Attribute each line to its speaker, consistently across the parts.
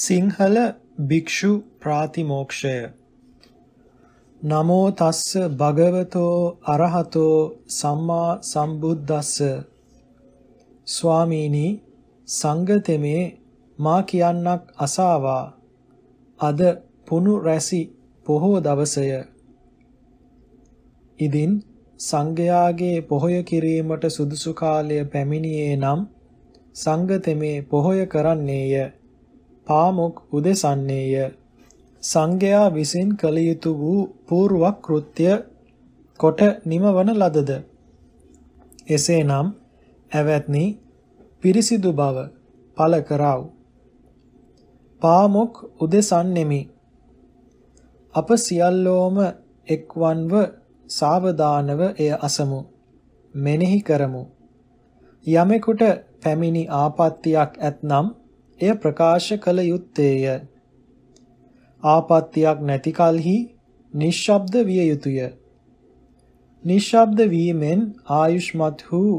Speaker 1: සිංහල භික්ෂු ප්‍රාතිමෝක්ෂය නමෝ තස්ස භගවතෝ අරහතෝ සම්මා සම්බුද්දස්ස ස්වාමීනි සංගතෙමේ මා කියන්නක් අසාවා අද පුනු රැසි පොහෝ දවසය ඉදින් සංඝයාගේ පොහොය කිරීමට සුදුසු කාලය පැමිණියේ නම් සංගතෙමේ පොහොය කරන්නේය පාමුක් උදෙසන්නේය. සංඝයා විසින් කළ යුතු වූ పూర్ව කෘත්‍ය කොට නිමවන ලදද. එසේනම් ඇවැත්නි පිරිසිදු බව පළ කරව. පාමුක් උදෙසන්නෙමි. අප සියල්ලෝම එක්වන්ව සාවධානව එය අසමු. මෙනෙහි කරමු. යමෙකුට පැමිණි ආපත්‍යක් ඇත්නම් එය ප්‍රකාශ කළ යුත්තේය. ආපත්‍යක් නැති කලෙහි නිශ්ශබ්ද විය යුතුය. නිශ්ශබ්ද වීමෙන් ආයුෂ්මත් වූ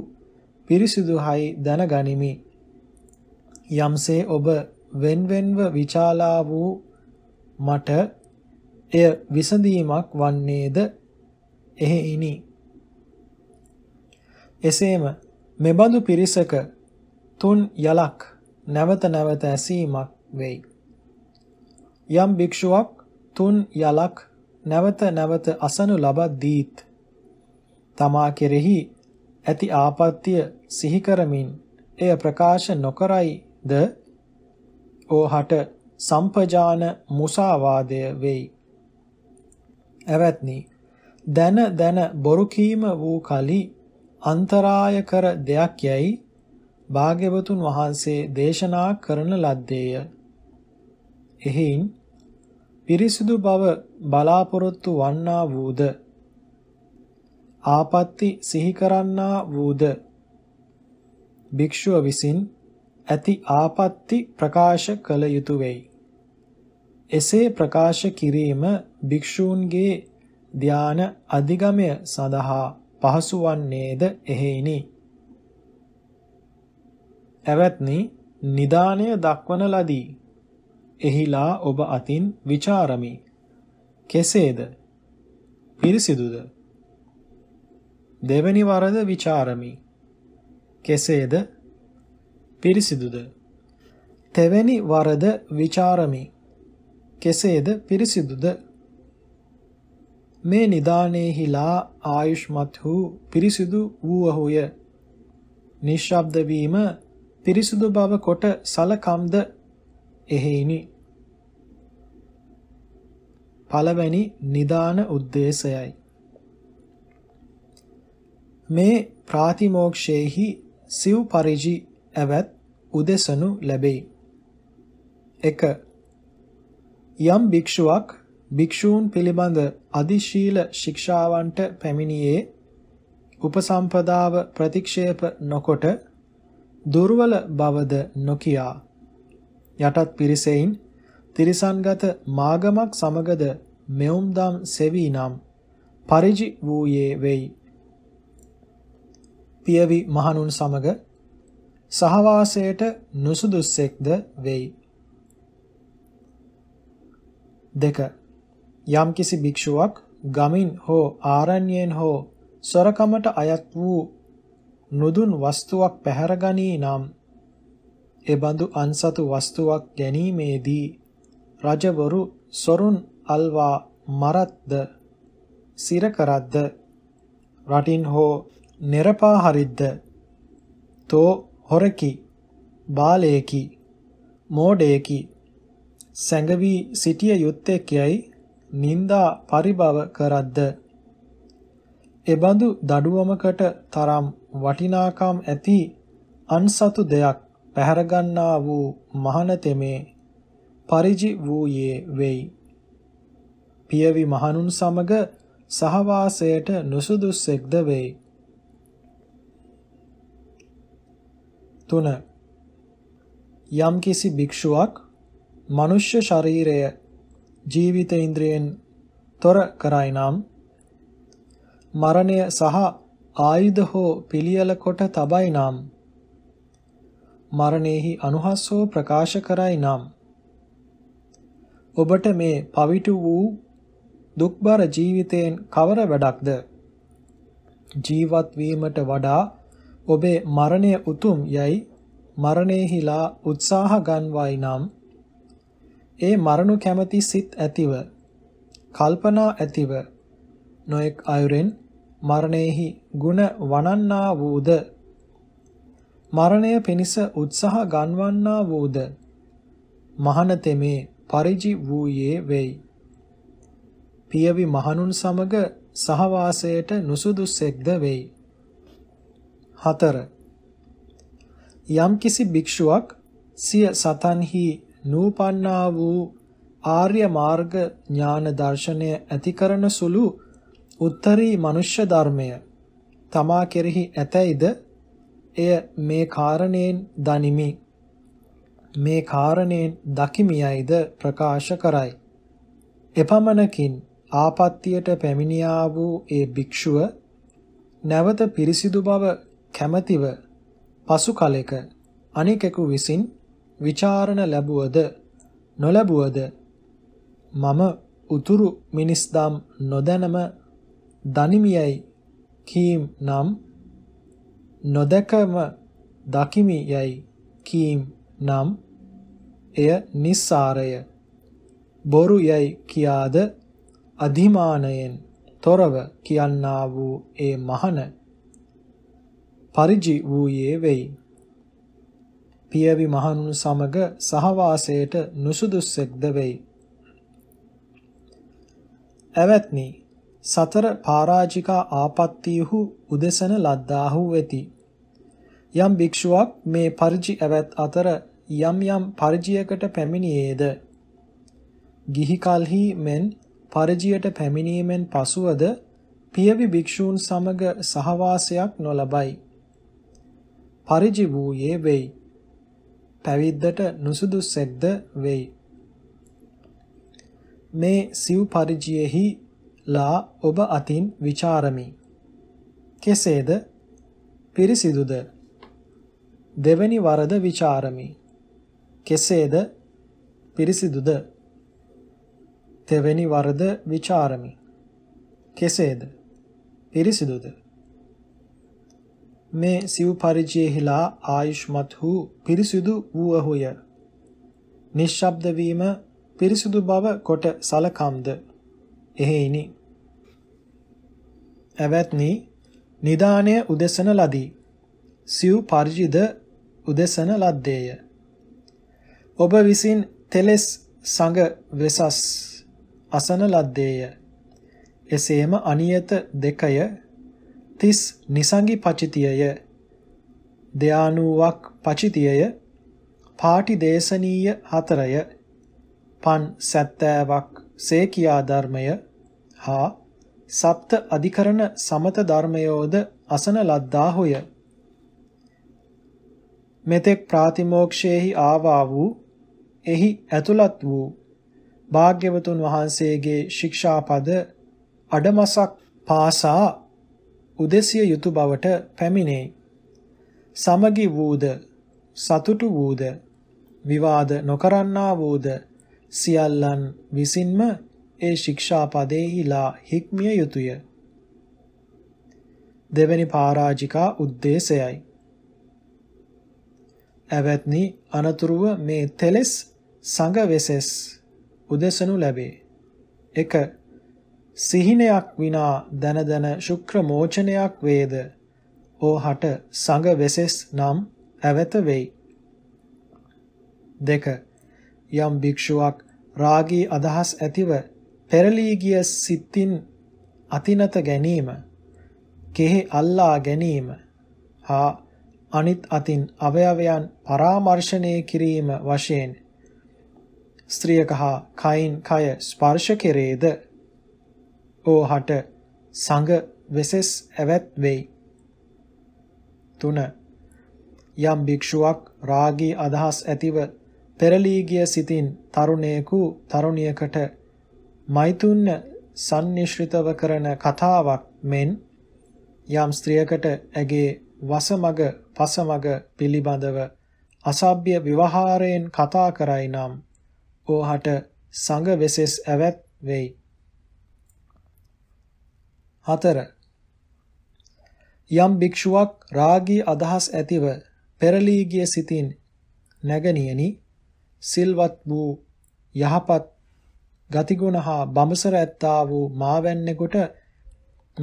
Speaker 1: පිරිසිදුහයි දැනගනිමි. යම්සේ ඔබ වෙන්වෙන්ව විචාලා වූ මට එය විසඳීමක් වන්නේද එහෙයිනි. එසේම මෙබඳු පිරිසක තුන් යලක් නැවත නැවත ඇසීමක් වෙයි. යම් භික්ෂුවක් තුන් යලක් නැවත නැවත අසනු ලබද්දීත් තමා කෙරෙහි ඇති ආපත්‍ය සිහි කරමින් එය ප්‍රකාශ නොකරයිද ඕහට සම්පජාන මුසාවාදය වෙයි. ඇවැත්නි දැන දැන බොරු කීම වූ කලී අන්තරාය කර දෙයක් යැයි භාග්‍යවතුන් වහන්සේ දේශනා කරන ලද්දේය. එහෙයින් පිරිසිදු බව බලාපොරොත්තු වන්නා වූද ආපත්‍ති සිහි කරන්නා වූද භික්ෂුව විසින් ඇති ආපත්‍ති ප්‍රකාශ කළ යුතුය වෙයි. එසේ ප්‍රකාශ කිරීම භික්ෂූන්ගේ ධාන අධිගමය සඳහා පහසු වන්නේද එහෙයිනි. ඇවැත්නි නිදානය දක්වන ලදී. එහිලා ඔබ අතින් ਵਿਚාරමි. කෙසේද? පිරිසිදුද? දෙවැනි වරද ਵਿਚාරමි. කෙසේද? පිරිසිදුද? තෙවැනි වරද ਵਿਚාරමි. කෙසේද පිරිසිදුද? මේ නිදානේහිලා ආයුෂ්මත් වූ පිරිසිදු වූවහුය. නිශ්ශබ්ද වීම පිරිසුදු බව කොට සලකම්ද එහෙයිනි. පළවැනි නිදාන උද්දේශයයි. මේ ප්‍රාතිමෝක්ෂයෙහි සිව් පරිජි ඇවත් උදෙසනු ලැබෙයි. 1. යම් භික්ෂුවක් භික්ෂූන් පිළිබඳ අදිශීල ශික්ෂාවන්ට පැමිණියේ උපසම්පදාව ප්‍රතික්ෂේප නොකොට දුර්වල බවද නොකියා යටත් පිරිසෙයින් තිරිසන්ගත මාගමක් සමගද මෙවුම්දම් සෙවී නම් පරිජි වූයේ වෙයි පියවි මහණුන් සමග සහවාසයට නුසුදුස්සෙක්ද වෙයි දෙක යම්කිසි භික්ෂුවක් ගමින් හෝ ආරණ්‍යයෙන් හෝ සොරකමට අයත් වූ නුදුන් වස්තුවක් පැහැරගනී නම් එබඳු අන්සතු වස්තුවක් ගැනීමේදී රජවරු සොරුන් අල්වා මරත්ද සිර කරද්ද රටින් හෝ නිරපා හරිද්ද තෝ හොරකි බාලයකි මෝඩයකි සැඟවී සිටිය යුත්තෙක්යයි නින්දා පරිභව කරද්ද එබඳු දඩුවමකට තරම් වටිනාකම් ඇති අන්සතු දෙයක් පැහැරගන්නා වූ මහනතෙමේ පරිජි වූයේ වෙයි. පියවි මහණුන් සමග සහවාසයට නුසුදුස්සෙක්ද වෙයි. 3. යම්කිසි භික්ෂුවක් මනුෂ්‍ය ශරීරය ජීවිත ඉන්ද්‍රියෙන් තොර කරයි නම් මරණය සහ ආයුධ හෝ පිළියල කොට තබයි නම් මරණේහි අනුහස්සෝ ප්‍රකාශ කරයි නම් ඔබට මේ පවිතු වූ දුක්බර ජීවිතයෙන් කවර වැඩක්ද ජීවත් වීමට වඩා ඔබේ මරණය උතුම් යයි මරණේහිලා උත්සාහ ගන්වයි නම් ඒ මරණු කැමැති සිත් ඇතිව කල්පනා ඇතිව නොඑක් අයුරෙන් මරණයෙහි ಗುಣ වනන්නා වූද මරණය පිණිස උත්සාහ ගන්වන්නා වූද මහනතෙමේ පරිජි වූයේ වෙයි පියවි මහණුන් සමග සහවාසයට නුසුදුසෙක්ද වෙයි 4 යම්කිසි භික්ෂුවක් සිය සතන්හි නූපන්නා වූ ආර්ය මාර්ග ඥාන දර්ශනය ඇති කරන සුළු උත්තරී මනුෂ්‍ය ධර්මය තමා කෙරෙහි ඇතැයිද එය මේ කාරණයෙන් දනිමි මේ කාරණයෙන් දකිමියයිද ප්‍රකාශ කරයි එපමණකින් ආපත්තියට පැමිණියා වූ ඒ භික්ෂුව නැවත පිරිසිදු බව කැමැතිව පසු කලෙක අනිකෙකු විසින් ਵਿਚාරණ ලැබුවද නොලැබුවද මම උතුරු මිනිස්දම් නොදැනම දනිමියයි කීම් නම් නොදකම දකිමි යයි කීම් නම් එය නිස්සාරය බොරු යයි කියාද අධිමානයෙන් තොරව කියන්නා වූ ඒ මහන පරිජි වූයේ වෙයි පියවි මහණුන් සමග සහවාසයට නුසුදුස්සෙක්ද වෙයි. ඇවැත්නි සතර පරාජිකා ආපත්‍තියහු උදෙසන ලද්දාහු වෙති. යම් භික්ෂුවක් මේ පරිජි ඇවත් අතර යම් යම් පරිජයකට පැමිණියේද ගිහි කලෙහි මෙන් පරිජයට පැමිණීමෙන් පසුවද පියවි භික්ෂූන් සමග සහවාසයක් නොලබයි. පරිජි වූයේ වෙයි. පැවිද්දට නුසුදුස්සෙක්ද වෙයි. මේ සිව් පරිජයෙහි ලා ඔබ අතින් ਵਿਚාරමි. කෙසේද? පිරිසිදුද? දෙවැනි වරද ਵਿਚාරමි. කෙසේද? පිරිසිදුද? තෙවැනි වරද ਵਿਚාරමි. කෙසේද? පිරිසිදුද? මේ සිව් පරිජයෙහිලා ආයුෂ්මත් වූ පිරිසිදු වූහුය. නිශ්ශබ්ද වීම පිරිසිදු බව කොට සලකම්ද? එහෙයිනි. ඇවැත්නි නිදාණය උදෙසන ලදී. සිව් පරිජිද උදෙසන ලද්දේය. ඔබ විසින් තෙලස් සංග වෙසස් අසන ලද්දේය. එසේම අනියත දෙකය තිස් නිසංගි පචිතියය දෙයානුවක් පචිතියය පාටි දේශනීය හතරය පන් සැත්තෑවක් සේ කියා ධර්මය හා සප්ත අධිකරණ සමත ධර්මයෝද අසන ලද්දා හොය. මෙතෙක් ප්‍රාතිමෝක්ෂයෙහි ආවා වූ එහි ඇතුළත් වූ භාග්‍යවතුන් වහන්සේගේ ශික්ෂාපද අඩමසක් පාසා උදෙසිය යුතු බවට පැමිණේ. සමගි වූද සතුටු වූද විවාද නොකරන්නා වූද සියල්ලන් විසින්ම ඒ ශික්ෂාපදයෙහිලා හික්මිය යුතුය. දෙවැනි පරාජිකා ಉದ್ದೇಶයයි. ඇවැත්නි අනතුරුව මේ තෙලස් සංගවෙසස් උදෙසනු ලැබේ. 1. සිහිනයක් විනා දන දන ශුක්‍ර මෝචනයක් වේද. ඕහට සංගවෙසස් නම් ඇවත වෙයි. 2. යම් භික්ෂුවක් රාගී අදහස් ඇතිව පෙරලී ගිය සිතින් අතිනත ගැනීම කෙහි අල්ලා ගැනීම හා අනිත් අතින් අවයවයන් පරාමර්ශණය කිරීම වශයෙන් ස්ත්‍රියක හා කයින් කය ස්පර්ශ කෙරේද ඕහට සඟ වෙසෙස් ඇවැත් වෙයි. තුන යම් භික්ෂුවක් රාගී අදහස් ඇතිව පෙරලී ගිය සිතින් තරුණයෙකු තරුණියකට මෛතුන්‍ය sanniśritava කරන කතාවක් මෙන් යම් ස්ත්‍රියකට ඇගේ වසමග පසමග පිළිබඳව අසභ්‍ය විවහාරයෙන් කතා කරයි නම් ඕහට සංඝ වෙසෙස් ඇවැත් වෙයි. 4. යම් භික්ෂුවක් රාගී අදහස් ඇතිව පෙරලී ගිය සිතින් නැගණියනි සිල්වත් වූ යහපත් ගතිගුණ හා බඹසර ඇත්තා වූ මාවැන්නෙකුට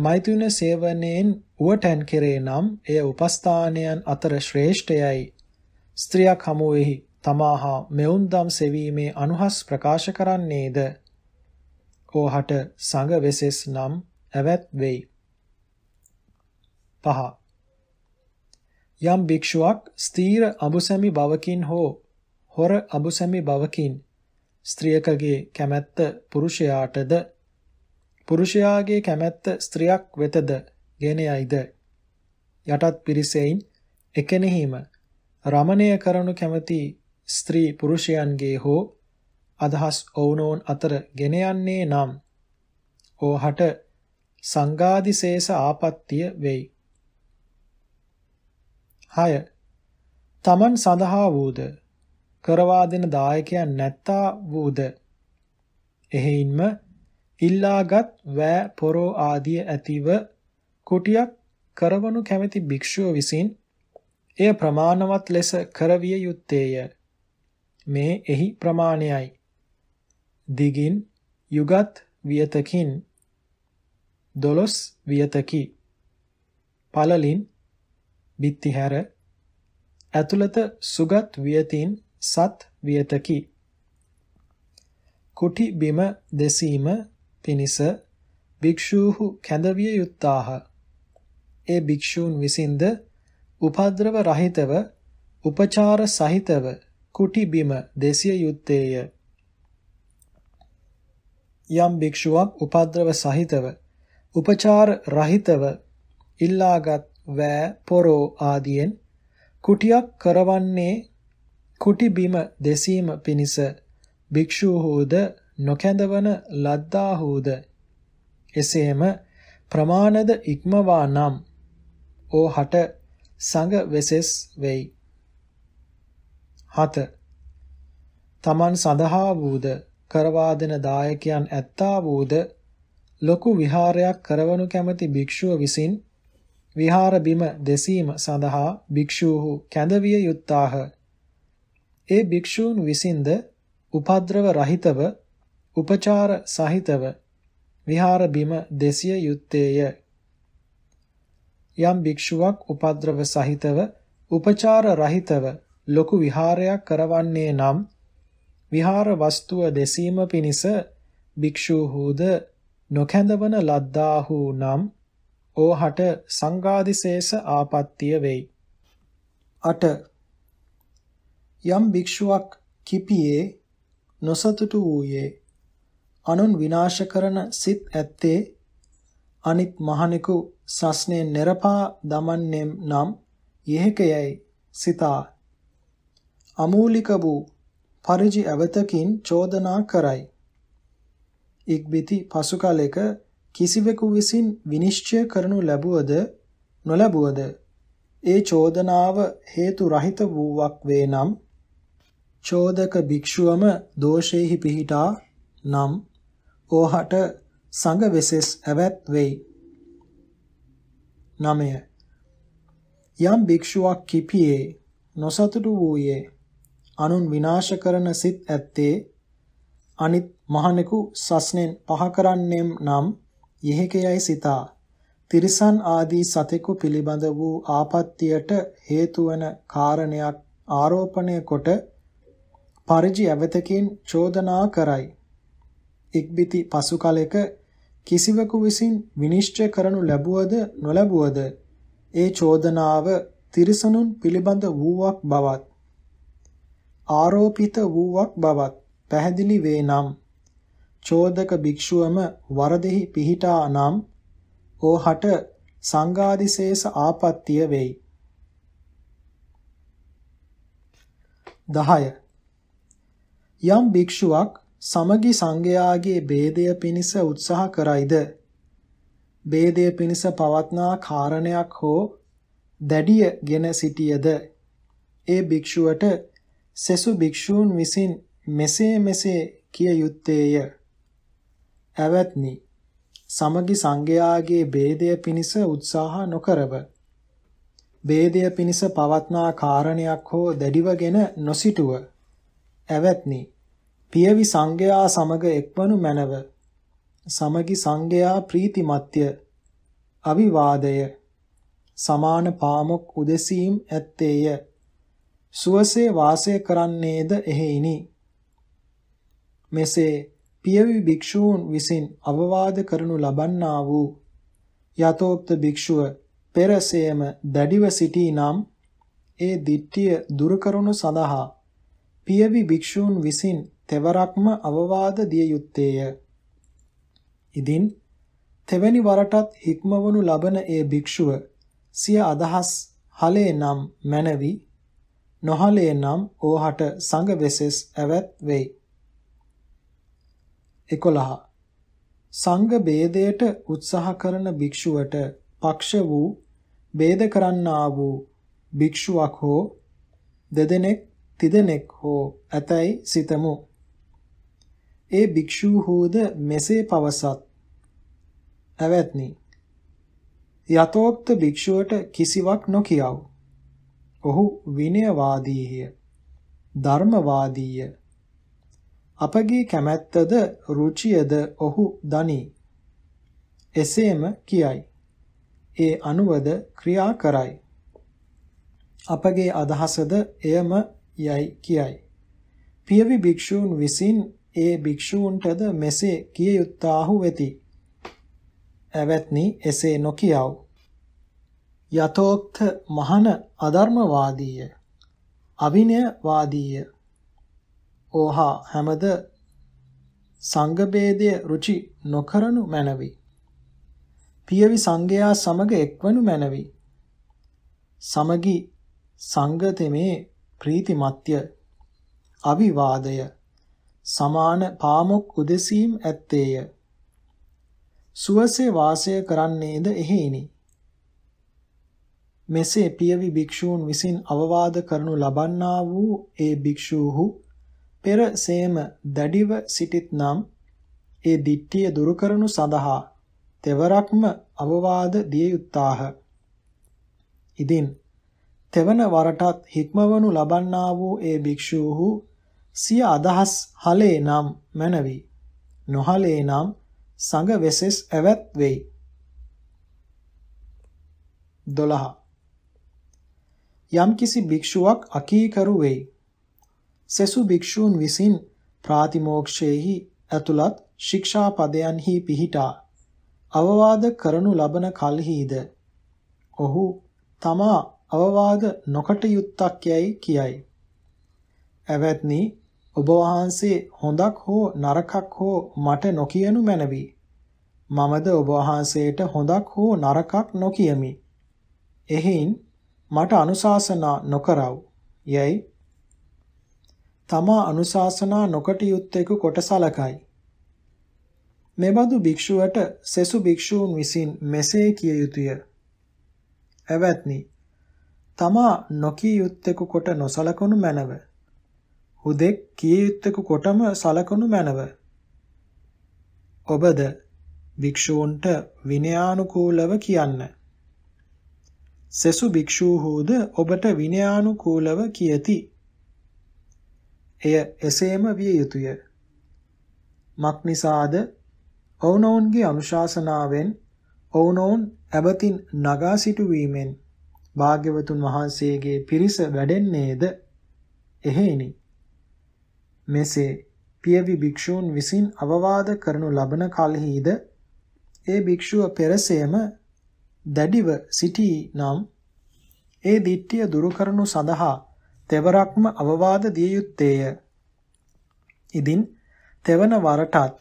Speaker 1: මෛතුන සේවනයෙන් උවටැන් කෙරේ නම් එය උපස්ථානයන් අතර ශ්‍රේෂ්ඨයයි ස්ත්‍රියක් හමුවෙහි තමා හා මෙවුන්දම් සෙවීමේ අනුහස් ප්‍රකාශ කරන්නේද ඕහට සඟ වෙසෙස් නම් ඇවැත් වෙයි පහ යම් භික්ෂුවක් ස්ථීර අඹුසැමි බවකින් හෝ හොර අබුසැමි බවකින් ස්ත්‍රියකගේ කැමැත්ත පුරුෂයාටද පුරුෂයාගේ කැමැත්ත ස්ත්‍රියක් වෙතද ගෙන යයිද යටත් පිරිසෙයින් එකෙනෙහිම රමණය කරනු කැමති ස්ත්‍රී පුරුෂයන්ගේ හෝ අදහස් ඔවුනෝන් අතර ගෙන යන්නේ නම් ඕහට සංගාදිශේෂ ආපත්‍ය වෙයි. 6. තමන් සඳහා වූද කරවා දෙන දායකයන් නැත්තා වූද එහෙයින්ම ඉල්ලාගත් වෑ පොරෝ ආදිය ඇතිව කුටියක් කරවනු කැමැති භික්ෂුව විසින් එය ප්‍රමාණවත් ලෙස කරවිය යුත්තේය. මේ එහි ප්‍රමාණයයි. දිගින් යුගත් වියතකින් දොළොස් වියතකි. පළලින් බිත්තිහැර ඇතුළත සුගත් වියතින් සත් වියතකි. කුටි බිම දෙසීම පිණිස භික්ෂූහු කැඳවිය යුත්තාහ. ඒ භික්ෂූන් විසින්ද උපද්‍රව රහිතව උපචාර සහිතව කුටි බිම දෙසිය යුත්තේය. යම් භික්ෂුවක් උපද්‍රව සහිතව උපචාර රහිතව ඉල්ලාගත් වෑ පොරෝ ආදියෙන් කුටියක් කරවන්නේ කුටි බිම දෙසීම පිණිස භික්ෂූහුද නොකැඳවන ලද්දාහුද එසේම ප්‍රමාණද ඉක්මවා නම් ඕහට සංඝ වෙසෙස් වෙයි. 7. තමන් සඳහා වූද කරවා දෙන දායකයන් ඇත්තා වූද ලොකු විහාරයක් කරවනු කැමති භික්ෂුව විසින් විහාර බිම දෙසීම සඳහා භික්ෂූහු කැඳවිය යුත්තාහ. ඒ භික්ෂූන් විසින්ද උපద్రව රහිතව උපචාර සහිතව විහාර බිම දෙසිය යුත්තේය යම් භික්ෂුවක් උපద్రව සහිතව උපචාර රහිතව ලොකු විහාරයක් කරවන්නේ නම් විහාර වස්තුව දෙසීම පිණිස භික්ෂූහුද නොකැඳවන ලද්දාහු නම් ඕහට සංගාදිශේෂ ආපත්‍ය වෙයි. 8 යම් භික්ෂුවක් කිපියේ නොසතුටු වූයේ අනුන් විනාශ කරන සිත් ඇත්තේ අනිත් මහණෙකු සස්නේ නිරපා දමන්නේම් නම් යෙහෙකයයි සිතා අමූලික වූ පරිජි අවතකින් චෝදනා කරයි ඉක්බිති පසු කාලයක කිසිවෙකු විසින් විනිශ්චය කරනු ලැබුවද නොලැබුවද ඒ චෝදනාව හේතු රහිත වූවක් වේ නම් චෝදක භික්ෂුවම දෝෂයෙහි පිහිටා නම් ඕහට සංඝ වෙසෙස් ඇවැත් වෙයි. 9. යම් භික්ෂුවක් කිපියේ නොසතුටු වූයේ අනුන් විනාශ කරන සිත් ඇත්තේ අනිත් මහණෙකු සස්නෙන් පහ කරන්නෙම් නම් යෙහෙකයයි සිතා තිරිසන් ආදී සතෙකු පිළිබඳ වූ ආපත්‍යයට හේතු වන කාරණයක් ආරෝපණය කොට පරිජි ඇවතකින් චෝදනා කරයි. ඉක්බිති පසු කලෙක කිසිවෙකු විසින් විනිශ්චය කරනු ලැබුවද නොලැබුවද ඒ චෝදනාව තිරිසනුන් පිළිබඳ වූවක් බවත් ආරෝපිත වූවක් බවත් පැහැදිලි වේ නම් චෝදක භික්ෂුවම වරදෙහි පිහිටා නම් ඕහට සංඝාදිශේෂ ආපත්‍ය වෙයි 10 යම් භික්ෂුවක් සමගි සංඝයාගේ ભેදය පිණිස උත්සාහ කරයිද ભેදය පිණිස පවත්නා කාරණයක් හෝ දැඩියගෙන සිටියද ඒ භික්ෂුවට සෙසු භික්ෂූන් විසින් මෙසේ මෙසේ කිය යුත්තේය ඇවත්නි සමගි සංඝයාගේ ભેදය පිණිස උත්සාහ නොකරව ભેදය පිණිස පවත්නා කාරණයක් හෝ දැඩිවගෙන නොසිටුව ඇවැත්නි පියවි සංඝයා සමග එක්වනු මැනව සමගි සංඝයා ප්‍රීතිමත්ය අවිවාදය සමාන පාමොක් උදෙසීම් ඇත්තේය සුවසේ වාසය කරන්නේද එහෙයිනි මෙසේ පියවි භික්ෂූන් විසින් අවවාද කරනු ලබන්නා වූ යතෝක්ත භික්ෂුව පෙරසේම දැඩිව සිටී නම් ඒ දිට්ඨිය දුරු කරනු සඳහා පියවි භික්ෂූන් විසින් තෙවරක්ම අවවාද දිය යුත්තේය. ඉදින් තෙවැනි වරටත් හික්මවනු ලබන ඒ භික්ෂුව සිය අදහස් හලේ නම් මැනවි නොහලේ නම් ඕහට සංඝ වෙසෙස් ඇවත් වෙයි. 11. සංඝ ભેදයට උත්සාහ කරන භික්ෂුවට පක්ෂ වූ ભેද කරන්නා වූ භික්ෂුවක් හෝ දෙදෙනෙක් තිදෙනෙක් හෝ ඇතැයි සිතමු. ඒ භික්ෂූහෝද මෙසේ පවසත්. ඇවැත්නි. යතෝක්ත භික්ෂුවට කිසිවක් නොකියව. ඔහු විනයවාදීය. ධර්මවාදීය. අපගේ කැමැත්තද රුචියද ඔහු දනී. එසේම කියයි. ඒ අනුවද ක්‍රියා කරයි. අපගේ අදහසද එයම යයි කියයි. පියවි භික්ෂූන් විසින් ඒ භික්ෂූන්ටද මෙසේ කිය යුත්තාහු වෙති. ඇවැත්නි එසේ නොකියව. යතෝක්ත මහන අධර්මවාදීය අවිනයවාදීය ඕහා හැමද සංඝභේදය රුචි නොකරනු මැනවි. පියවි සංඝයා සමග එක්වනු මැනවි. සමගි සංගතමේ ප්‍රීතිමත්ය අවිවාදය සමාන පාමුක් උදෙසීම් ඇත්තේය සුවසේ වාසය කරන්නේද එහෙයිනි මෙසේ පියවි භික්ෂූන් විසින් අවවාද කරනු ලබන්නා වූ ඒ භික්ෂූහු පෙර සේම දැඩිව සිටිත් නම් ඒ දිට්ඨිය දුරු කරනු සඳහා තෙවරක්ම අවවාද දිය යුත්තාහ. ඉදින් තෙවන වරටත් හික්මවනු ලබන්නා වූ ඒ භික්ෂූහු සිය අදහස් හලේ නම් මැනවි. නොහලේ නම් සඟ වෙසෙස් ඇවැත් වෙයි. 12 යම්කිසි භික්ෂුවක් අකීකරු වෙයි. සෙසු භික්ෂූන් විසින් ප්‍රාතිමෝක්ෂයෙහි ඇතුළත් ශික්ෂා පදයන්හි පිහිටා අවවාද කරනු ලබන කල්හිද ඔහු තමා අවවාද නොකට යුත්තක් යයි කියයි. ඇවැත්නි ඔබ වහන්සේ හොඳක් හෝ නරකක් හෝ මට නොකියනු මැනවි. මමද ඔබ වහන්සේට හොඳක් හෝ නරකක් නොකියමි. එහෙයින් මට අනුශාසනා නොකරව යයි තමා අනුශාසනා නොකට යුත්තේකු කොට සලකයි මෙබඳු භික්ෂුවට සෙසු භික්ෂූන් විසින් මෙසේ කිය යුතුය ඇවැත්නි තමා නොකී යුත්තේක කොට නොසලකනු මැනව. හුදෙක් කිය යුත්තේක කොටම සලකනු මැනව. ඔබද භික්ෂූන්ට විනයානුකූලව කියන්න. සෙසු භික්ෂූහුද ඔබට විනයානුකූලව කියති. එය එසේම විය යුතුය. මක්නිසාද ඔවුනොවුන්ගේ අනුශාසනාවෙන් ඔවුනොවුන් ඇබතින් නගා සිටුවීමෙන් භාග්‍යවතුන් වහන්සේගේ පිරිස වැඩෙන්නේද එහෙයිනි මෙසේ පියවි භික්ෂූන් විසින් අවවාද කරනු ලබන කලෙහිද ඒ භික්ෂුව පෙරසේම දැඩිව සිටී නම් ඒ දිට්ඨිය දුරු කරනු සඳහා තෙවරක්ම අවවාද දිය යුත්තේය. ඉදින් තෙවන වරටත්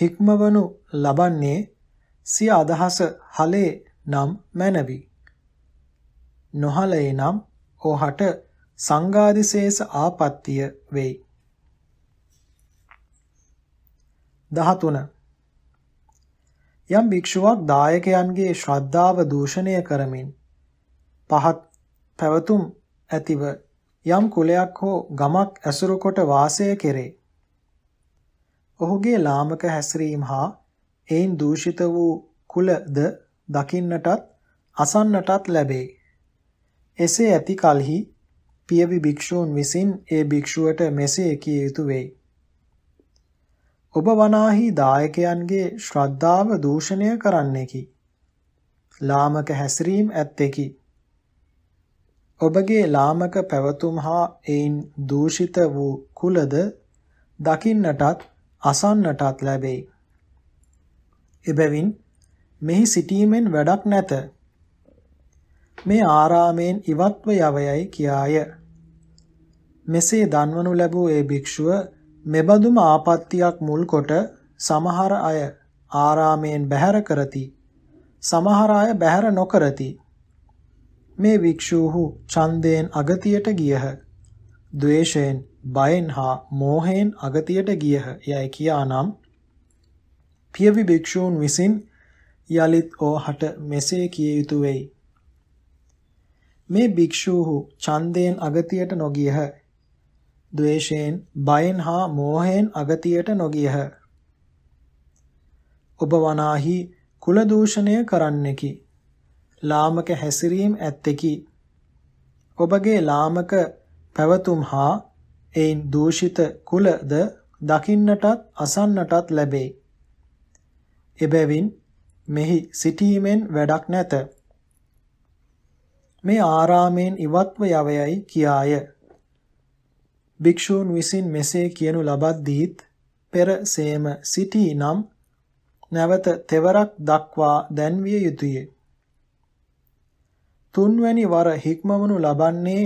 Speaker 1: හික්මවනු ලබන්නේ සිය අදහස හලේ නම් මැනවි. නොහලේ නම් ඔහට සංගාදිශේෂ ආපත්තිය වෙයි. 13 යම් භික්ෂුවක් දායකයන්ගේ ශ්‍රද්ධාව දූෂණය කරමින් පහත් පැවතුම් ඇතිව යම් කුලයක් හෝ ගමක් ඇසුරු කොට වාසය කෙරේ. ඔහුගේ ලාමක හැසිරීම හා එයින් දූෂිත වූ කුලද දකින්නටත් අසන්නටත් ලැබේ. එසේ ඇති කලෙහි පියවි භික්ෂූන් විසින් ඒ භික්ෂුවට මෙසේ කිය යුතු වෙයි. ඔබ වනාහි දායකයන්ගේ ශ්‍රද්ධාව දූෂණය කරන්නෙකි. ලාමක හැසිරීම ඇත්තෙකි. ඔබගේ ලාමක පැවතුම් හා එයින් දූෂිත වූ කුලද දකින්නටත් අසන්නටත් ලැබෙයි. එබැවින් මෙහි සිටීමෙන් වැඩක් නැත. මේ ආරාමයෙන් ඉවත්ව යවයයි කියාය. මෙසේ දන්වනු ලැබූ ඒ භික්ෂුව මෙබඳුම ආපත්තියක් මුල් කොට සමහර අය ආරාමයෙන් බැහැර කරති. සමහර අය බැහැර නොකරති. මේ වික්ෂූහු ඡන්දයෙන් අගතියට ගියහ. ද්වේෂයෙන්, බයෙන් හා මෝහයෙන් අගතියට ගියහ යයි කියානම් පියවි භික්ෂූන් විසින් යලිත් ඕහට මෙසේ කිය යුතුය වෙයි. මේ භික්ෂූහු ඡන්දයෙන් අගතියට නොගියහ. ද්වේෂයෙන්, බයෙන් හා මෝහයෙන් අගතියට නොගියහ. ඔබ වනාහි කුල දූෂණය කරන්නෙකි. ලාමක හැසිරීම ඇත්තෙකි. ඔබගේ ලාමක පැවතුම් හා එයින් දූෂිත කුලද දකින්නටත් අසන්නටත් ලැබේ. එබැවින් මෙහි සිටීමෙන් වැඩක් නැත. මේ ආරාමයෙන් ඉවත්ව යවයයි කියාය. භික්ෂූන් විසින් මෙසේ කියනු ලබද්දීත් පෙර සේම සිටී නම් නැවත තෙවරක් දක්වා දැන්විය යුතුය. තුන්වැනි වර හික්මවනු ලබන්නේ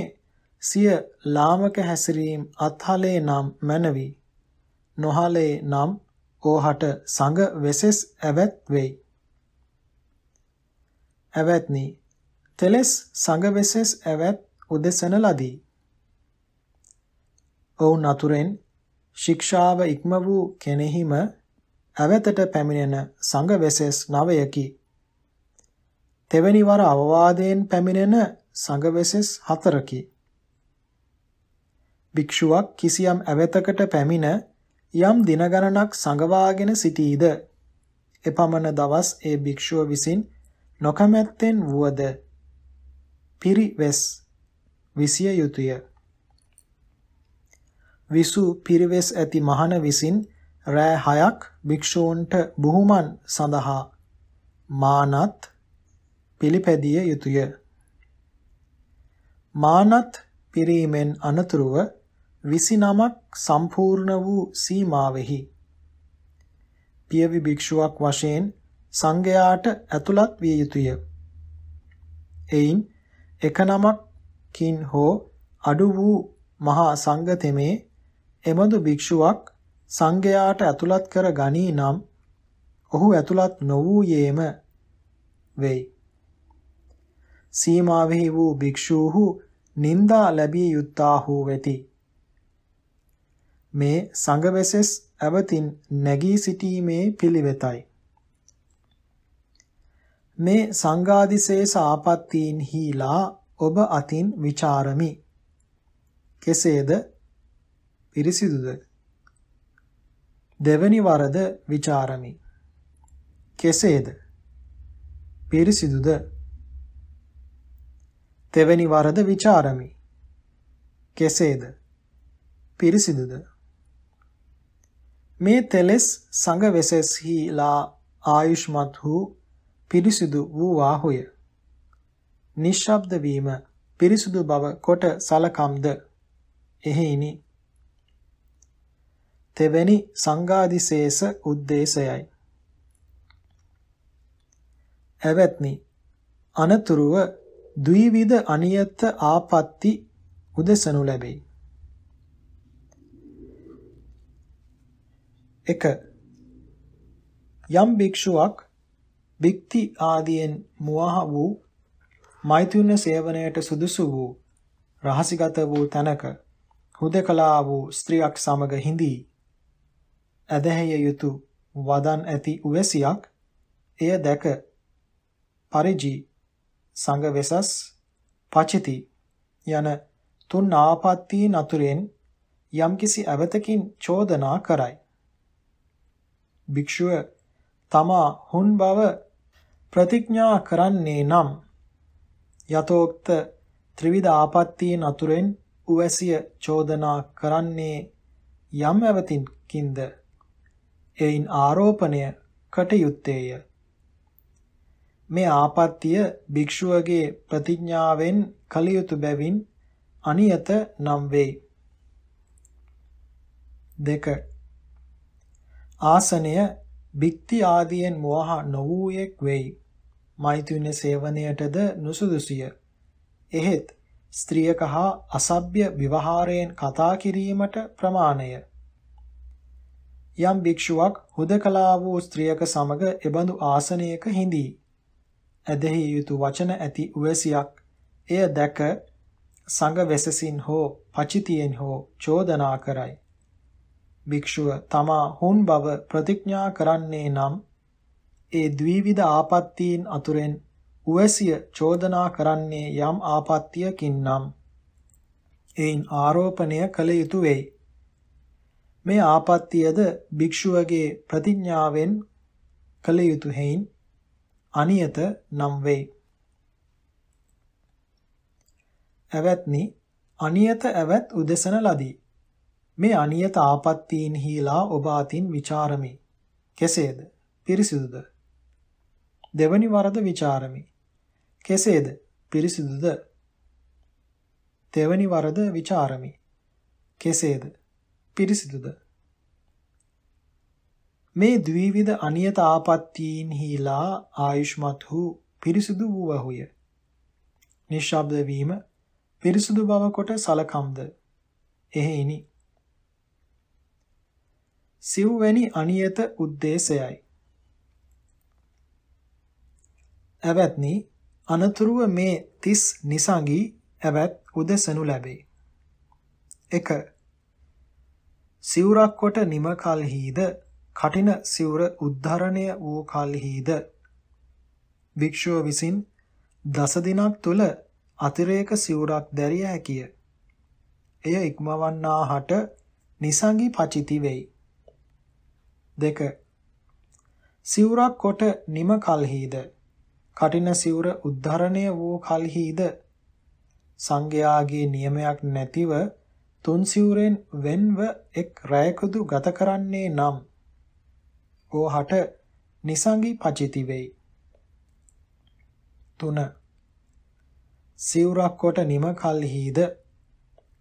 Speaker 1: සිය ලාමක හැසිරීම් අත්හලේ නම් මැනවි. නොහලේ නම් ඕහට සඟ වෙසෙස් ඇවැත් වෙයි. ඇවැත්නි තෙලස් සඟවෙසෙස් ඇවැත් උදෙසන ලදී. ඔවුන් අතුරෙන් ශික්ෂාව ඉක්ම වූ කෙනෙහිම ඇවැතට පැමිණෙන සඟවෙසෙස් නවයකි. තෙවැනි වර අවවාදයෙන් පැමිණෙන සඟවෙසෙස් හතරකි. භික්ෂුවක් කිසියම් ඇවැතකට පැමිණ යම් දින ගණනක් සංගවාගෙන සිටීද එපමණ දවස් ඒ භික්ෂුව විසින් නොකමැත්තෙන් වුවද පිරිවෙස් විසිය යුතුය. විසු පිරිවෙස් ඇති මහන විසින් රෑ හයක් භික්ෂූන්ට බුහුමන් සඳහා මානත් පිළිපැදිය යුතුය. මානත් පිරීමෙන් අනතුරුව විසිනමක් සම්පූර්ණ වූ සීමාවෙහි පියවි භික්ෂුවක් වශයෙන් සංඝයාට ඇතුළත් විය යුතුය. එයින් එක නමකින් හෝ අඩු වූ මහා සංඝතෙමේ එමදු භික්ෂුවක් සංඝයාට ඇතුළත් කර ගනී නම් ඔහු ඇතුළත් නොවූයේම වෙයි. සීමාවෙහි වූ භික්ෂූහු නින්දා ලැබිය යුත්තාහු වෙති. මේ සංඝවෙසෙස් ඇවතින් නැගී සිටීමේ පිළිවෙතයි. මේ සංඝාදිශේෂ ආපත්තීන් හීලා ඔබ අතින් ਵਿਚාරමි. කෙසේද? පිරිසිදුද? දෙවනි වරද ਵਿਚාරමි. කෙසේද? පිරිසිදුද? තෙවැනි වරද ਵਿਚාරමි. කෙසේද? පිරිසිදුද? මේ තෙලස් සංඝ වෙසෙස්හිලා ආයුෂ්මත් වූ පිරිසිදු වූවාහුය. නිශ්ශබ්ද වීම පිරිසුදු බව කොට සලකම්ද එහෙයිනි. තෙවැනි සංගාදිශේෂ උද්දේශයයි. ඇවැත්නි අනතුරුව ද්විවිධ අනියත ආපatti උදසනු ලැබේ. එක යම් භික්ෂුවක් භික්ති ආදියෙන් මුවහ වූ මෛතුන සේවනයට සුදුසු වූ රහසිගත වූ තැනක හුදකලා වූ ස්ත්‍රියක් සමග හිඳී ඇදහැය යුතු වදන් ඇති උවැසියක් එය දැක පරිජි සංග වෙසස් පචිති යන තුන් ආපත්ති නතුරෙන් යම්කිසි ඇවතකින් චෝදනා කරයි භික්ෂුව තමා හුන් බව ප්‍රතිඥා කරන්නේ නම් යතෝක්ත ත්‍රිවිධ ආපත්තීන් අතුරෙන් උවැසිය චෝදනා කරන්නේ යම් ඇවතින්කින්ද එයින් ආරෝපණය කටයුත්තේය මේ ආපත්තිය භික්ෂුවගේ ප්‍රතිඥාවෙන් කලියුතු බැවින් අනියත නම් වෙයි දෙක ආසනය භික්ති ආදියෙන් මෝහ නොවූයෙක් වෙයි මෛතුන සේවනයටද නුසුදුසුය. එහෙත් ස්ත්‍රියක හා අසභ්‍ය විවහාරයෙන් කතා කිරීමට ප්‍රමාණය. යම් භික්ෂුවක් හුදකලා වූ ස්ත්‍රියක සමග එබඳු ආසනයක හිඳී. ඇදෙහි යුතු වචන ඇති උවැසියක් එය දැක සංඝ වෙසසින් හෝ පචිතියෙන් හෝ චෝදනා කරයි. භික්ෂුව තමා හුන් බව ප්‍රතිඥා කරන්නේ නම් ඒ ද්විවිධ ආපත්තීන් අතුරෙන් උවැසිය චෝදනා කරන්නේ යම් ආපත්‍යකින්නම් එයින් ආරෝපණය කළ යුතු වෙයි මේ ආපත්‍යද භික්ෂුවගේ ප්‍රතිඥාවෙන් කළ යුතු හේයින් අනියත නම් වෙයි ඇවැත්නි අනියත ඇවැත් උදෙසන ලදී මේ අනියත ආපත්තීන් හීලා ඔබ අතින් ਵਿਚාරමි කෙසේද පිරිසිදුද දෙවනි වරද ਵਿਚාරමි. කෙසේද? පිරිසිදුද? දෙවනි වරද ਵਿਚාරමි. කෙසේද? පිරිසිදුද? මේ ද්විවිධ අනියත ආපත්තීන් හීලා ආයුෂ්මත් වූ පිරිසිදු වූවහුය. නිශ්ශබ්ද වීම පිරිසිදු බව කොට සලකම්ද. එහෙයිනි. සිව්වැනි අනියත උද්දේශයයි. ඇවැත්නි අනතුරුව මේ 30 නිසඟී ඇවැත් උදෙසනු ලැබේ. 1. සිවුරක් කොට නිම කල්හිද කටින සිවුර උද්ධාරණය වූ කල්හිද භික්ෂුව විසින් දස දිනක් තුල අතිරේක සිවුරක් දැරිය හැකිය. එය ඉක්මවන්නාහට නිසඟි පචිති වෙයි. 2. සිවුරක් කොට නිම කල්හිද කටින සිවුර උද්ධරණය වූ කලෙහිද සංඝයාගේ නියමයක් නැතිව තුන් සිවුරෙන් වෙන්ව එක් රැයකදු ගත කරන්නේ නම් ඕහට නිසංගි පචිති වෙයි. 3. සිවුරක් කොට නිම කල්හිද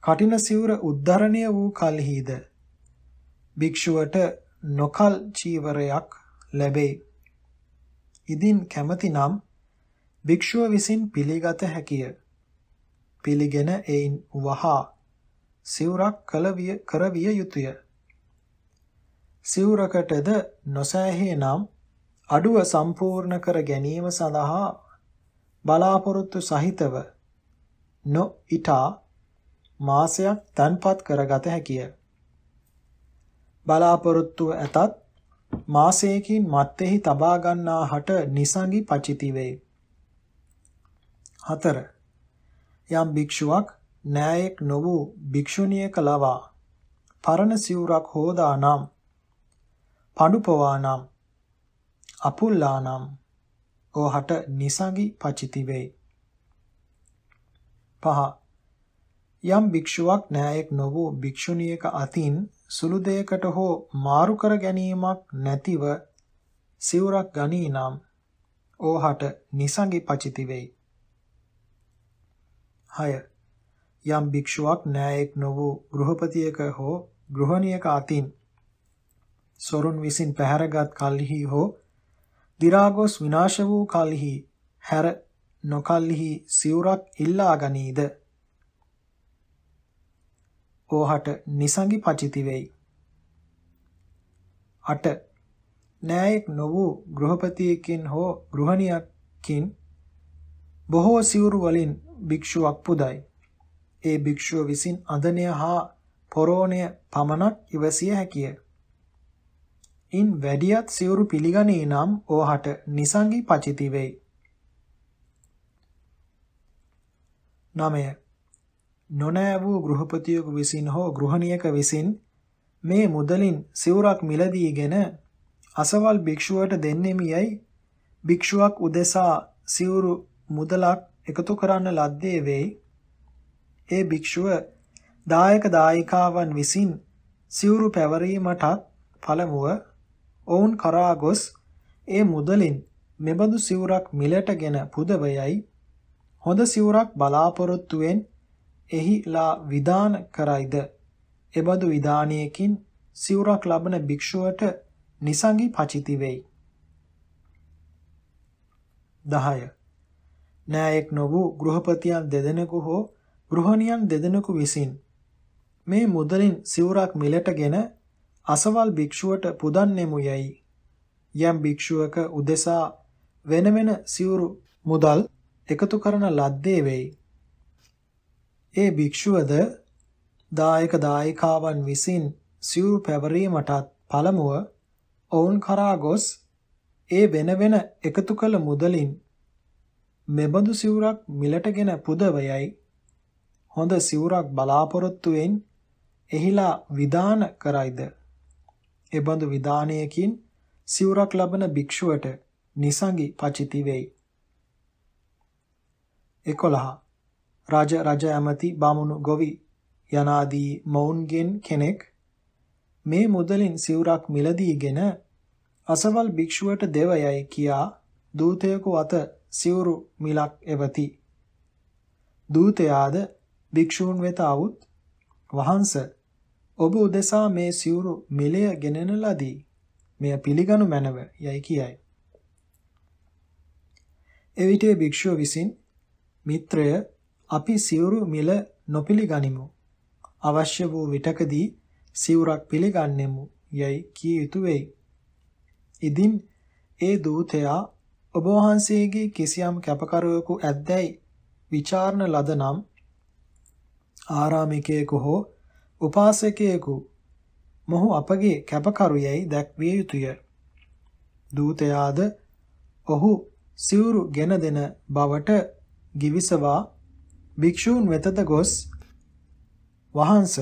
Speaker 1: කටින සිවුර උද්ධරණය වූ කල්හිද භික්ෂුවට නොකල් චීවරයක් ලැබේ. ඉදින් කැමති නම් භික්ෂුව විසින් පිළිගත හැකිය. පිළිගෙන එයින් වහා සිවුරක් කලවිය කරවිය යුතුය. සිවුරකටද නොසෑහේනම් අඩුව සම්පූර්ණ කර ගැනීම සඳහා බලාපොරොත්තු සහිතව නො ඉටා මාසයක් තන්පත් කරගත හැකිය. බලාපොරොත්තුව ඇතත් මාසයකින් මත්තෙහි තබා ගන්නා හට නිසඟි පචිති වේ. 4. යම් භික්ෂුවක් නෑයෙක් නොවූ භික්ෂුණියක ලවා පරණ සිවුරක් හෝදානම් පඩුපවානම් අපුල්ලානම් ඕහට නිසඟි පචිති වේ. පහ යම් භික්ෂුවක් නෑයෙක් නොවූ භික්ෂුණියක අතින් සුළු දෙයකට හෝ මාරු කර ගැනීමක් නැතිව සිවුරක් ගනී නම් ඕහට නිසඟි පචිති වෙයි. 6. යම් භික්ෂුවක් ন্যাයෙක් නො වූ ගෘහපතියක හෝ ගෘහණියක අතින් සොරුන් විසින් පැහැරගත් කල්හි හෝ දිරාගොස් විනාශ වූ කල්හි හැර නොකල්හි සිවුරක් ඉල්ලා ගනීද ඕහට නිසඟි පචිති වෙයි. 8. නායක නො වූ ගෘහපතියකින් හෝ ගෘහණියකින් බොහෝ සිවුරු වලින් භික්ෂුවක් පුදයි. ඒ භික්ෂුව විසින් අඳනය හා පොරෝණය පමණක් ඉවසිය හැකිය. ඉන් වැඩියත් සිවුරු පිළිගනී නම් ඕහට නිසංගි පචිති වෙයි. 9. නොනෑ වූ ගෘහපතියෙකු විසින් හෝ ගෘහණියක විසින් මේ මුදලින් සිවුරක් මිලදීගෙන අසවල් භික්ෂුවට දෙන්නෙමි යයි භික්ෂුවක් උදෙසා සිවුරු මුදලක් එකතු කරන්න ලද්දේ වෙයි. ඒ භික්ෂුව දායක දායිකාවන් විසින් සිවුරු පැවරීමටත් පළමුව ඔවුන් කරා ගොස් ඒ මුදලින් මෙබඳු සිවුරක් මිලටගෙන පුදවයයි හොඳ සිවුරක් බලාපොරොත්තුවෙන් එහිලා විධාන කරයිද එබඳු විධානයකින් සිවුරක් ලබන භික්ෂුවට නිසංගි පචිති වෙයි 10 නෑයෙක් නොවූ ගෘහපතියන් දෙදෙනෙකු හෝ ගෘහණියන් දෙදෙනෙකු විසින් මේ මුදලින් සිවුරක් මිලටගෙන අසවල් භික්ෂුවට පුදන්නෙමු යයි යම් භික්ෂුවක උදෙසා වෙන වෙන සිවුරු මුදල් එකතු කරන ලද්දේ වෙයි ඒ භික්ෂුවද දායක දායිකාවන් විසින් සිවුරු පැවරීමටත් පළමුව ඔවුන් කරා ගොස් ඒ වෙන වෙන එකතු කළ මුදලින් මෙබඳු සිවුරක් මිලටගෙන පුදවයයි හොඳ සිවුරක් බලාපොරොත්තුවෙන් එහිලා විධාන කරයිද එබඳු විධානයකින් සිවුරක් ලබන භික්ෂුවට නිසඟි පචිති වෙයි 11 රාජ රජ ඇමති බාමුණු ගොවි යනාදී මොවුන්ගෙන් කෙනෙක් මේ මුදලින් සිවුරක් මිලදීගෙන අසවල් භික්ෂුවට දෙවයයි කියා දූතයෙකු අත සිවුරු මිලක් එවති. දූතයාද භික්ෂූන් වෙත આવුත් වහන්ස ඔබ උදෙසා මේ සිවුරු මිලය ගෙනෙන ලදී. මෙය පිළිගනු මැනව යයි කියයි. එවිට භික්ෂුව විසින් මිත්‍රය අපි සිවුරු මිල නොපිළිගනිමු. අවශ්‍ය වූ විටකදී සිවුරක් පිළිගන්නෙමු යයි කිය යුතුය වෙයි. ඉදින් ඒ දූතයා ඔබ වහන්සේගේ කිසියම් කැපකරුවෙකු ඇද්දැයි ਵਿਚාරණ ලද නම් ආරාමිකයෙකු හෝ උපාසකයෙකු මොහු අපගේ කැපකරුයයි දැක්විය යුතුය. දූතයාද ඔහු සිවුරු ගෙන දෙන බවට ගිවිසවා භික්ෂූන් වෙතද ගොස් වහන්ස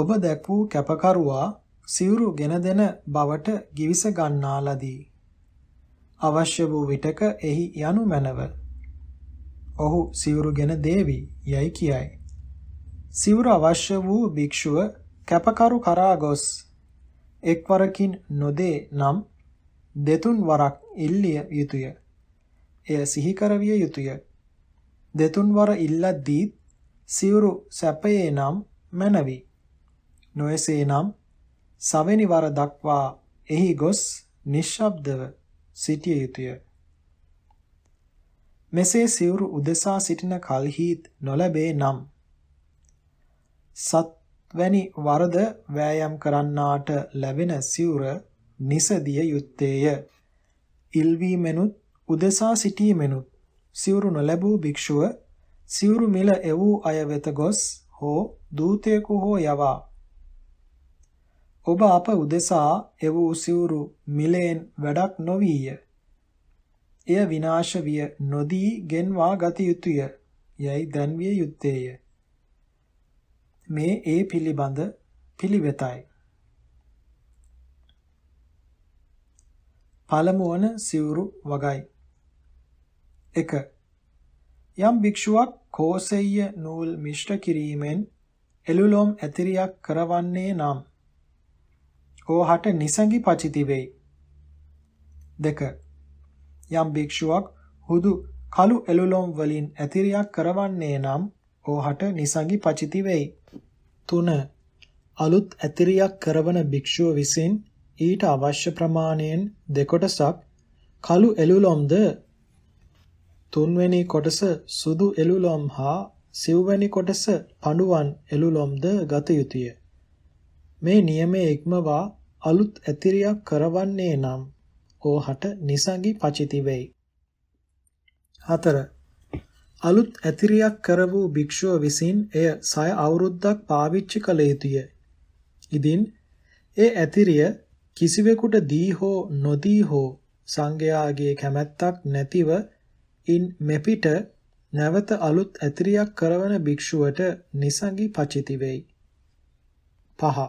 Speaker 1: ඔබ දැක් වූ කැපකරුවා සිවුරු ගෙන දෙන බවට ගිවිස ගන්නා ලදී. අවශ්‍ය වූ විටක එහි යනු මැනව. ඔහු සිවුරුගෙන දේවි යයි කියයි. සිවුර අවශ්‍ය වූ භික්ෂුව කැපකරු කරා ගොස් එක්වරකින් නොදේ නම් දෙතුන් වරක් ඉල්ලිය යුතුය. එය සිහි කරවිය යුතුය. දෙතුන් වර ඉල්ලද්දී සිවුරු සැපයේ නම් මැනවි. නොයසේ නම් සවෙනි වර දක්වා එහි ගොස් නිශ්ශබ්දව සිටිය යුතුය. මෙසේ සිවුරු උදෙසා සිටින කල්හිත් නොලැබේ නම් සත්වැනි වරද වෑයම් කරන්නාට ලැබෙන සිවුර නිසදිය යුත්තේය. ඉල්වීමෙනුත් උදෙසා සිටීමෙනුත් සිවුරු නොලැබූ භික්ෂුව සිවුරු මිල එවූ අය වෙත ගොස් හෝ දූතයෙකු හෝ යවා ඔබ අප උදෙසා එව වූ සිවුරු මිලෙන් වැඩක් නොවිය. එය විනාශ විය නොදී ගෙන්වා ගත යුතුය යයි දැන්විය යුත්තේය. මේ ඒ පිළිබඳ පිළිවෙතයි. පළමුවන සිවුරු වගයි. 1. යම් භික්ෂුවක් කෝසෙය්‍ය නූල් මිශ්‍ර කිරීමෙන් එළුලොම් ඇතිරියක් කරවන්නේ නම් ඕහට නිසඟි පචිති වෙයි. දෙක යම් භික්ෂුවක් හුදු කළු එළුලොම් වලින් ඇතිරියක් කරවන්නේ නම් ඕහට නිසඟි පචිති වෙයි. තුන අලුත් ඇතිරියක් කරවන භික්ෂුව විසින් ඊට අවශ්‍ය ප්‍රමාණයෙන් දෙකොටසක් කළු එළුලොම්ද තුන්වැනි කොටස සුදු එළුලොම් හා සිව්වැනි කොටස පඬුවන් එළුලොම්ද ගත යුතුය. මේ නියමය ඉක්මවා අලුත් ඇතිරියක් කරවන්නේ නම් ඕහට නිසඟි පචිති වෙයි. 4. අලුත් ඇතිරියක් කර වූ භික්ෂුව විසින් එය සය අවුරුද්දක් පාවිච්චි කළ යුතුය. ඉදින් ඒ ඇතිරිය කිසිවෙකුට දී හෝ නොදී හෝ සංඝයාගේ කැමැත්තක් නැතිව ඉන් මෙපිට නැවත අලුත් ඇතිරියක් කරවන භික්ෂුවට නිසඟි පචිති වෙයි. 5.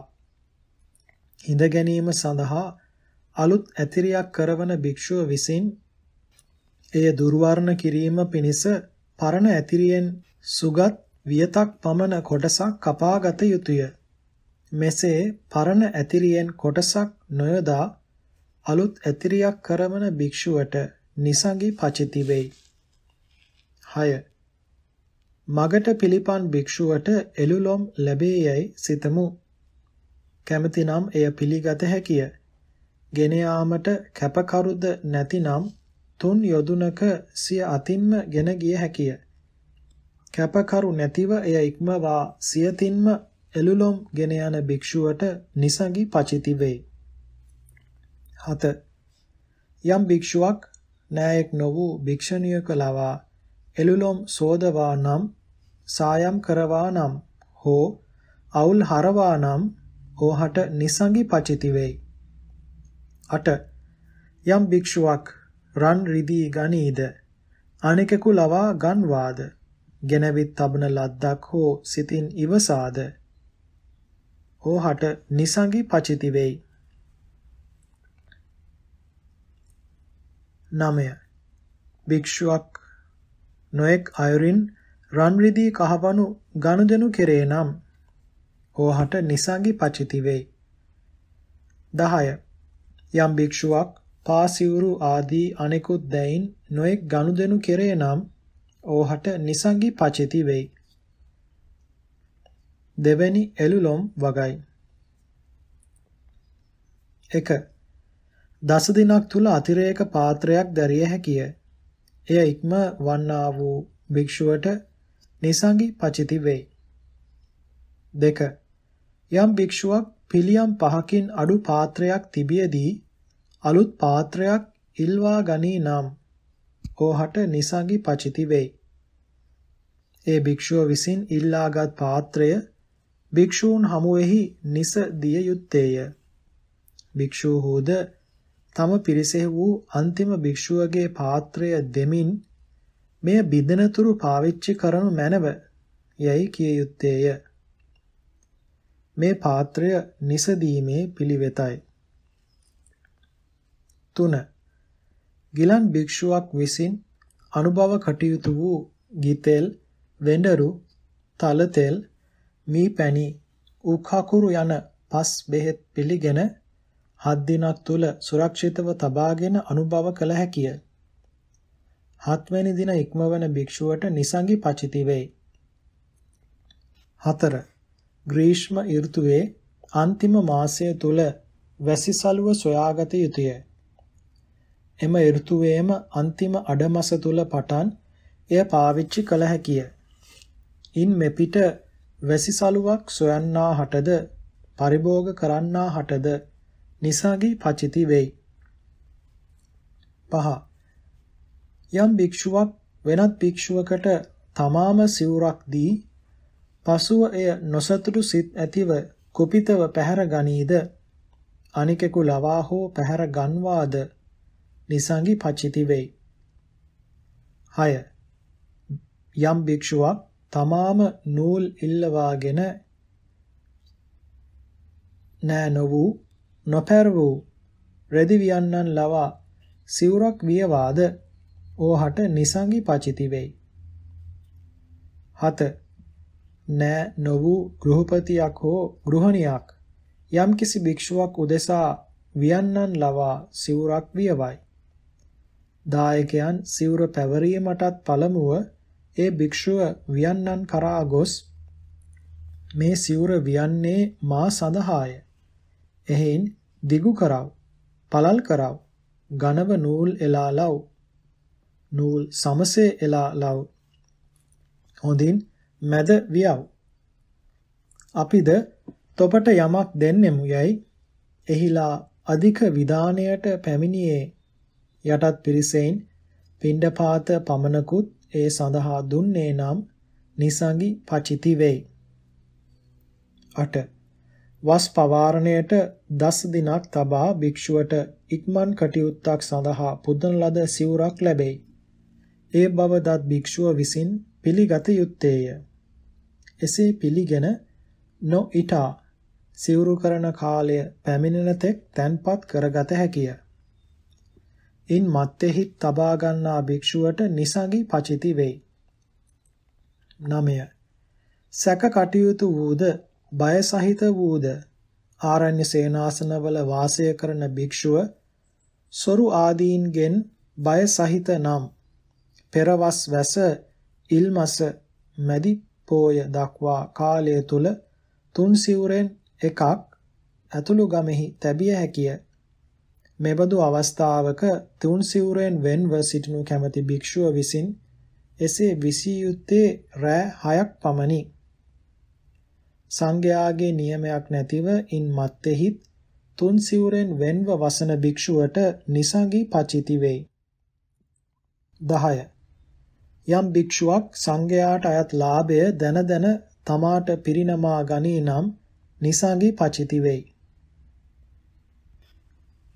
Speaker 1: හිඳ ගැනීම සඳහා අලුත් ඇතිරියක් කරවන භික්ෂුව විසින් එය දුර්වර්ණ කිරීම පිණිස පරණ ඇතිරියෙන් සුගත් වියතක් පමණ කොටසක් කපාගත යුතුය. මෙසේ පරණ ඇතිරියෙන් කොටසක් නොයදා අලුත් ඇතිරියක් කරවන භික්ෂුවට නිසඟි පචිති වෙයි. 6. මගට පිළිපන් භික්ෂුවට එළුලොම් ලැබේ යයි සිතමු. කැමැතිනම් එය පිළිගත හැකිය. ගෙන යාමට කැපකරුද නැතිනම් තුන් යොදුනක සිය අතින්ම ගෙන ගිය හැකිය. කැපකරු නැතිව එය ඉක්මවා සියතින්ම එළුලොම් ගෙන යන භික්ෂුවට නිසඟි පචිති වේ. 7. යම් භික්ෂුවක් නායක නො වූ භික්ෂණියක ලවා එළුලොම් සෝදවා නම් සායම් කරවා නම් හෝ අවුල් හරවා නම් ඕහට නිසඟි පචිති වෙයි. 8. යම් භික්ෂුවක් රන් රිදී ගනීද අනෙකෙකු ලවා ගන්වාද ගෙනවිත් තබන ලද්දක් හෝ සිතින් ඉවසාද ඕහට නිසඟි පචිති වෙයි. 9. භික්ෂුවක් නොඑක් අයුරින් රන් රිදී කහවණු ගනුදෙනු කෙරේ නම් හෝහට නිසංගි පචිති වෙයි. 10. යම් භික්ෂුවක් පාසිවුරු ආදී අනෙකුත් දැයින් නොඑක් ගනුදෙනු කෙරේ නම් ඕහට නිසංගි පචිති වෙයි. දෙවැනි එළුලොම් වගයි. 1. දස දිනක් තුල අතිරේක පාත්‍රයක් දැරිය හැකිය. එය ඉක්ම වන්නා වූ භික්ෂුවට නිසංගි පචිති වෙයි. 2. යම් භික්ෂුවක් පිළියම් පහකින් අඩු පාත්‍රයක් තිබියදී අලුත් පාත්‍රයක් ඉල්වා ගනී නම් ඕහට නිසඟි පචිති වෙයි. ඒ භික්ෂුව විසින් ඉල්ලාගත් පාත්‍රය භික්ෂූන් හමුවෙහි නිස දිය යුත්තේය. භික්ෂූහුද තම පිරිසෙහි වූ අන්තිම භික්ෂුවගේ පාත්‍රය දෙමින් මෙය බිඳනතුරු පාවිච්චි කරනු මැනව යැයි කිය යුත්තේය. මේ පාත්‍රය නිසදීමේ පිළිවෙතයි. 3. ගිලන් භික්ෂුවක් විසින් අනුභව කටයුතු වූ ගිතෙල්, වෙඬරු, තලතෙල්, මී පැණි, උඛකුරු යන පස් බෙහෙත් පිළිගෙන හත් දිනක් තුල සුරක්ෂිතව තබාගෙන අනුභව කළ හැකිය. හත්වැනි දින ඉක්මවන භික්ෂුවට නිසංගි පචිති වෙයි. 4. ග්‍රීෂ්ම ඍතුවේ අන්තිම මාසය තුල වැසිසලුව සොයාගත යුතුය. එම ඍතුවේම අන්තිම අඩමස තුල පටන් එය පාවිච්චි කළ හැකිය. ඉන් මෙපිට වැසිසලුවක් සොයන්නා හටද පරිභෝග කරන්නා හටද නිසාගේ පචිති වෙයි. පහ යම් භික්ෂුවක් වෙනත් භික්ෂුවකට තමාම සිවුරක් දී පසුව එය නොසතුටු සිත් ඇතිව කුපිතව පැහැර ගනීද අනිකෙකු ලවා හෝ පැහැර ගන්වාද නිසංගි පචිති වෙයි. 6. යම් භික්ෂුවක් තමාම නූල් ඉල්ලවාගෙන නෑ නොවූ නොපැර වූ රෙදි වියන්නන් ලවා සිවුරක් වියවාද ඕහට නිසංගි පචිති වෙයි. 7. නෑ නොවු ගෘහපතියක් හෝ ගෘහණියක් යම්කිසි භික්ෂුවක් උදෙසා වියන්නන් ලවා සිවුරක් වියවයි. දායකයන් සිවුර පැවරීමටත් පළමුව ඒ භික්ෂුව වියන්නන් කරා ගොස් මේ සිවුර වියන්නේ මා සඳහාය. එහෙන් දිගු කරව, පළල් කරව, ඝනව නූල් එලා ලව්. නූල් සමසේ එලා ලව්. හොඳින් මැද වියව්. අපිද තොපට යමක් දෙන්නෙමු යයි එහිලා අධික විධානයට පැමිණියේ යටත් පිරිසෙයින් පිණ්ඩපාත පමණකුත් ඒ සඳහා දුන්නේ නම් නිසඟි පචිති වෙයි. 8. වස් පවාරණයට 10 දිනක් තබා භික්ෂුවට ඉක්මන් කටයුත්තක් සඳහා පුදන ලද සිවුරක් ලැබෙයි. ඒ බව දත් භික්ෂුව විසින් පිළිගත යුත්තේය. එසේ පිළිගෙන නොඉටා සිවුරු කරන කාලය පැමිණෙන තෙක් තැන්පත් කරගත හැකිය. ඉන් මත්තෙහි තබා ගන්නා භික්ෂුවට නිසඟි පචිති වෙයි. 9. සැක කටයුතු වූද බය සහිත වූද ආරණ්‍ය සේනාසනවල වාසය කරන භික්ෂුව සොරු ආදීන්ගෙන් බය සහිත නම් පෙරවස් වැස ඉල්මස මැදි පෝය දක්වා කාලය තුල තුන් සිවුරෙන් එකක් ඇතුළු ගමෙහි තැබිය හැකිය. මෙබඳු අවස්ථාවක තුන් සිවුරෙන් වෙන්ව සිටිනු කැමැති භික්ෂුව විසින් එසේ විසිය යුත්තේ රෑ 6ක් පමණි. සංඝයාගේ නියමයක් නැතිව ඉන් මත්තේහිත් තුන් සිවුරෙන් වෙන්ව වසන භික්ෂුවට නිසංගී පචිති වෙයි. 10 යම් භික්ෂුවක් සංඝයාට අයත් ලාභය දන දන තමාට පිරිනමා ගනී නම් නිසංගි පචිති වෙයි.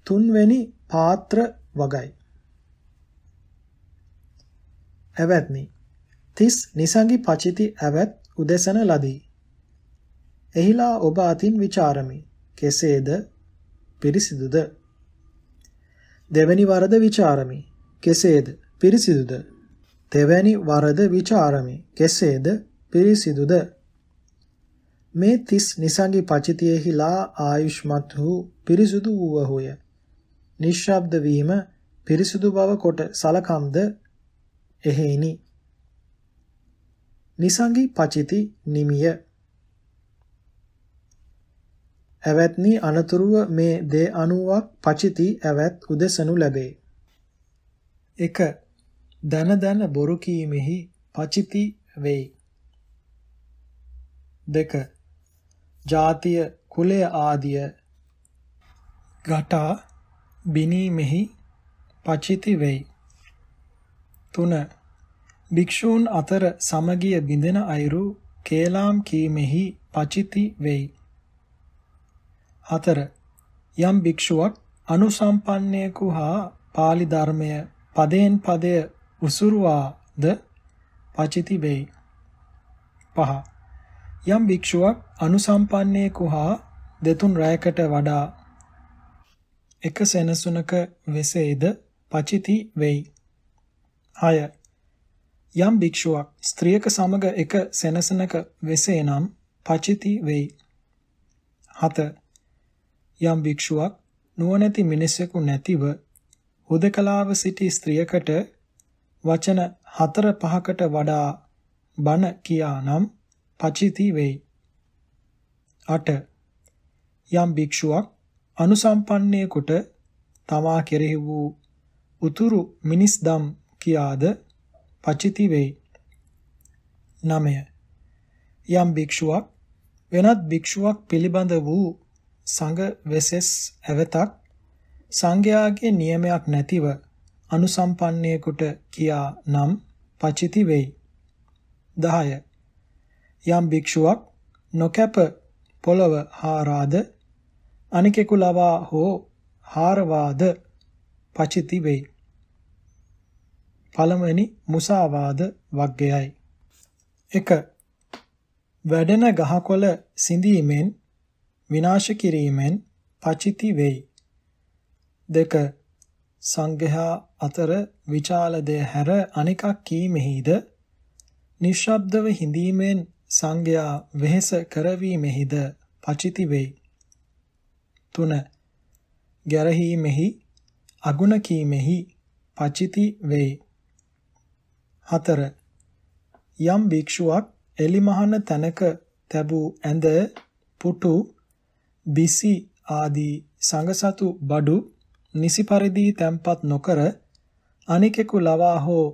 Speaker 1: තුන්වෙනි පාත්‍ර වගයි. ඇවැත්නි. තිස් නිසංගි පචිති ඇවැත් උදෙසන ලදී. එහිලා ඔබ අතින් ਵਿਚාරමි. කෙසේද? පිරිසිදුද? දෙවැනි වරද ਵਿਚාරමි. කෙසේද? පිරිසිදුද? තෙවැනි වරද ਵਿਚාරමි. කෙසේද පිරිසිදුද? මේ තිස් නිසඟි පචිතයෙහිලා ආයුෂ්මත් වූ පිරිසුදු වූවහුය. නිශ්ශබ්ද වීම පිරිසුදු බව කොට සලකම්ද එහෙයිනි. නිසඟි පචිති නිමිය ඇවැත්නි අනතුරුව මේ දේ අනුවක් පචිති ඇවැත් උදෙසනු ලැබේ. 1 දන දන බොරු කීමෙහි පචිති වෙයි. දෙක ජාතිය කුලය ආදිය ගටා බිනීමෙහි පචිති වෙයි. තුන භික්ෂූන් අතර සමගිය බිඳෙන අයුරු කේලාම් කීමෙහි පචිති වෙයි. හතර යම් භික්ෂුවක් අනුසම්පන්නයෙකු හා පාලි ධර්මය පදයෙන් පදය උසුරුවාද පචිති වෙයි. පහ. යම් භික්ෂුවක් අනුසම්පන්නයෙකු හා දෙතුන් රැයකට වඩා එක සෙනසුනක වෙසේද පචිති වෙයි. 6. යම් භික්ෂුවක් ස්ත්‍රියක සමග එක සෙනසුනක වෙසේ නම් පචිති වෙයි. 7. යම් භික්ෂුවක් නුවණැති මිනිසෙකු නැතිව හුදකලාව සිටි ස්ත්‍රියකට වචන හතර පහකට වඩා බන කියානම් පචිති වෙයි. 8. යම් භික්ෂුවක් අනුසම්පන්නයෙකුට තමා කෙරෙහි වූ උතුරු මිනිස්දම් කියාද පචිති වෙයි. 9. යම් භික්ෂුවක් වෙනත් භික්ෂුවක් පිළිබඳ වූ සංඝ වෙසෙස් ඇවතක් සංඝයාගේ නියමයක් නැතිව අනුසම්පන්නයෙකුට කියා නම් පචිති වෙයි. 10. යම් භික්ෂුවක් නොකැප පොළව හාරාද අනිකෙකු ලවා හෝ හාරවාද පචිති වෙයි. පළමුවෙනි මුසාවාද වග්ගයයි. 1. වැඩෙන ගහකොළ සිඳීමෙන් විනාශ කිරීමෙන් පචිති වෙයි. 2. සංඝයා අතර විචාල දෙය හැර අනිකක් කීමෙහිද නිශ්ශබ්දව හිඳීමෙන් සංඝයා වෙහෙස කරවීමෙහිද පචිති වෙයි. 3. ගැරහීමෙහි අගුණ කීමෙහි පචිති වෙයි. 4. යම් භික්ෂුවක් එලිමහන තැනක තැබූ ඇඳ පුටු බිසි ආදී සංගසතු බඩු නිසි පරිදි තැන්පත් නොකර අනිකෙකු ලවා හෝ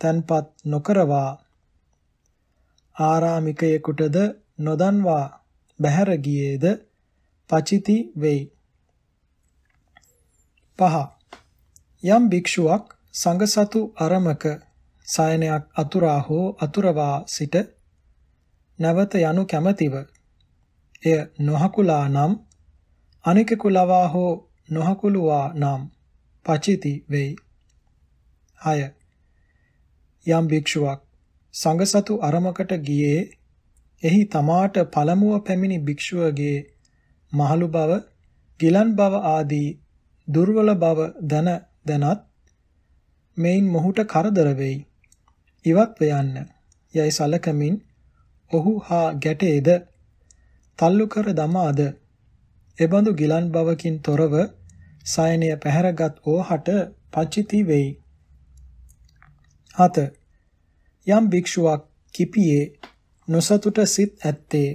Speaker 1: තැන්පත් නොකරවා ආරාමිකයෙකුටද නොදන්වා බැහැර ගියේද පචිති වෙයි. පහ යම් භික්ෂුවක් සංඝසතු අරමක සයනයක් අතුරා හෝ අතුරවා සිට නැවත යනු කැමැතිව එය නොහකුලා නම් අනිකෙකු ලවා හෝ නොහකුළුවා නම් පචිති වෙයි. 6. යම් භික්ෂුවක් සංඝ සතු අරමකට ගියේ එහි තමාට පළමුව පැමිණි භික්ෂුවගේ මහලු බව, ගිලන් බව ආදී දුර්වල බව දන දනත් මෙයින් මොහුට කරදර වෙයි. ඉවත් වෙයන්න යයි සලකමින් ඔහු හා ගැටේද තල්ලු කර දමාද එබඳු ගිලන් බවකින් තොරව සයනය පැහැරගත් ඕහට පචිති වෙයි. 7. යම් භික්ෂුවක් කිපියේ නොසතුට සිත් ඇත්තේ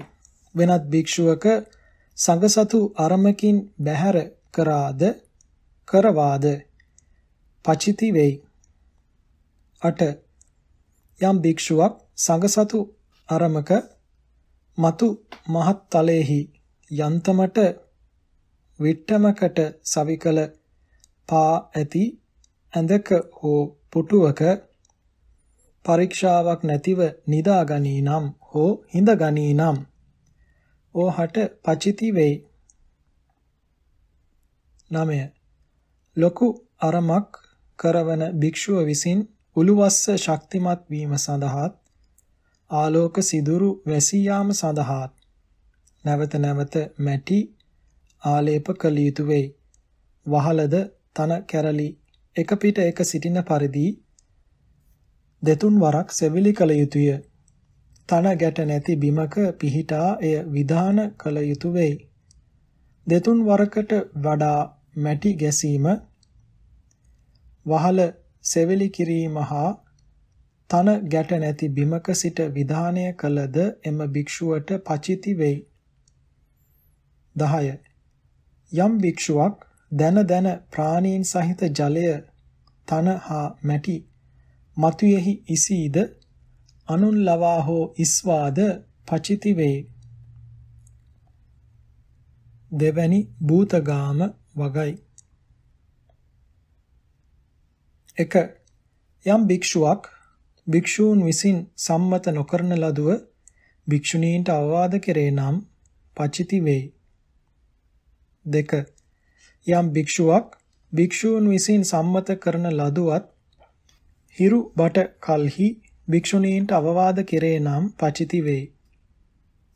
Speaker 1: වෙනත් භික්ෂුවක සංගසතු අරමකින් බැහැර කරාද කරවාද පචිති වෙයි. 8. යම් භික්ෂුවක් සංගසතු අරමක මතු මහත් තලෙහි යන්තමට විට්ටමකට සවිකල පා ඇති ඇඳක හෝ පුටුවක පරීක්ෂාවක් නැතිව නිදා ගනී නම් හෝ හිඳ ගනී නම් ඕහට පචිති වෙයි. නමය ලොකු අරමක් කරවන භික්ෂුව විසින් උළුවස්ස ශක්තිමත් වීම සඳහාත් ආලෝක සිදුරු වැසී යාම සඳහාත් නැවත නැවත මැටි ආලේප කළ යුතු වෙයි. වහලද තන කැරලි එක පිට එක සිටින පරිදි දෙතුන් වරක් සෙවිලි කළ යුතුය. තන ගැට නැති බිමක පිහිටා එය විධාන කළ යුතු වෙයි. දෙතුන් වරකට වඩා මැටි ගැසීම වහල සෙවිලි කිරීම හා තන ගැට නැති බිමක සිට විධානය කළද එම භික්ෂුවට පචිති වෙයි. 10 යම් භික්ෂුවක් දන දන ප්‍රාණීන් සහිත ජලය තන හා මැටි මතුයෙහි ඉසීද අනුන් ලවා හෝ ඉස්වාද පචිති වේ දෙවැනි භූතගාම වගයි 1 යම් භික්ෂුවක් භික්ෂූන් විසින් සම්මත නොකරන ලදුව භික්ෂුණීන්ට අවවාද කෙරේ නම් පචිති වේ 2 යම් භික්ෂුවක් භික්ෂූන් විසින් සම්මත කරන ලදුවත් හිරු බට කල්හි භික්ෂුණීන්ට අවවාද කෙරේ නම් පචිති වේ.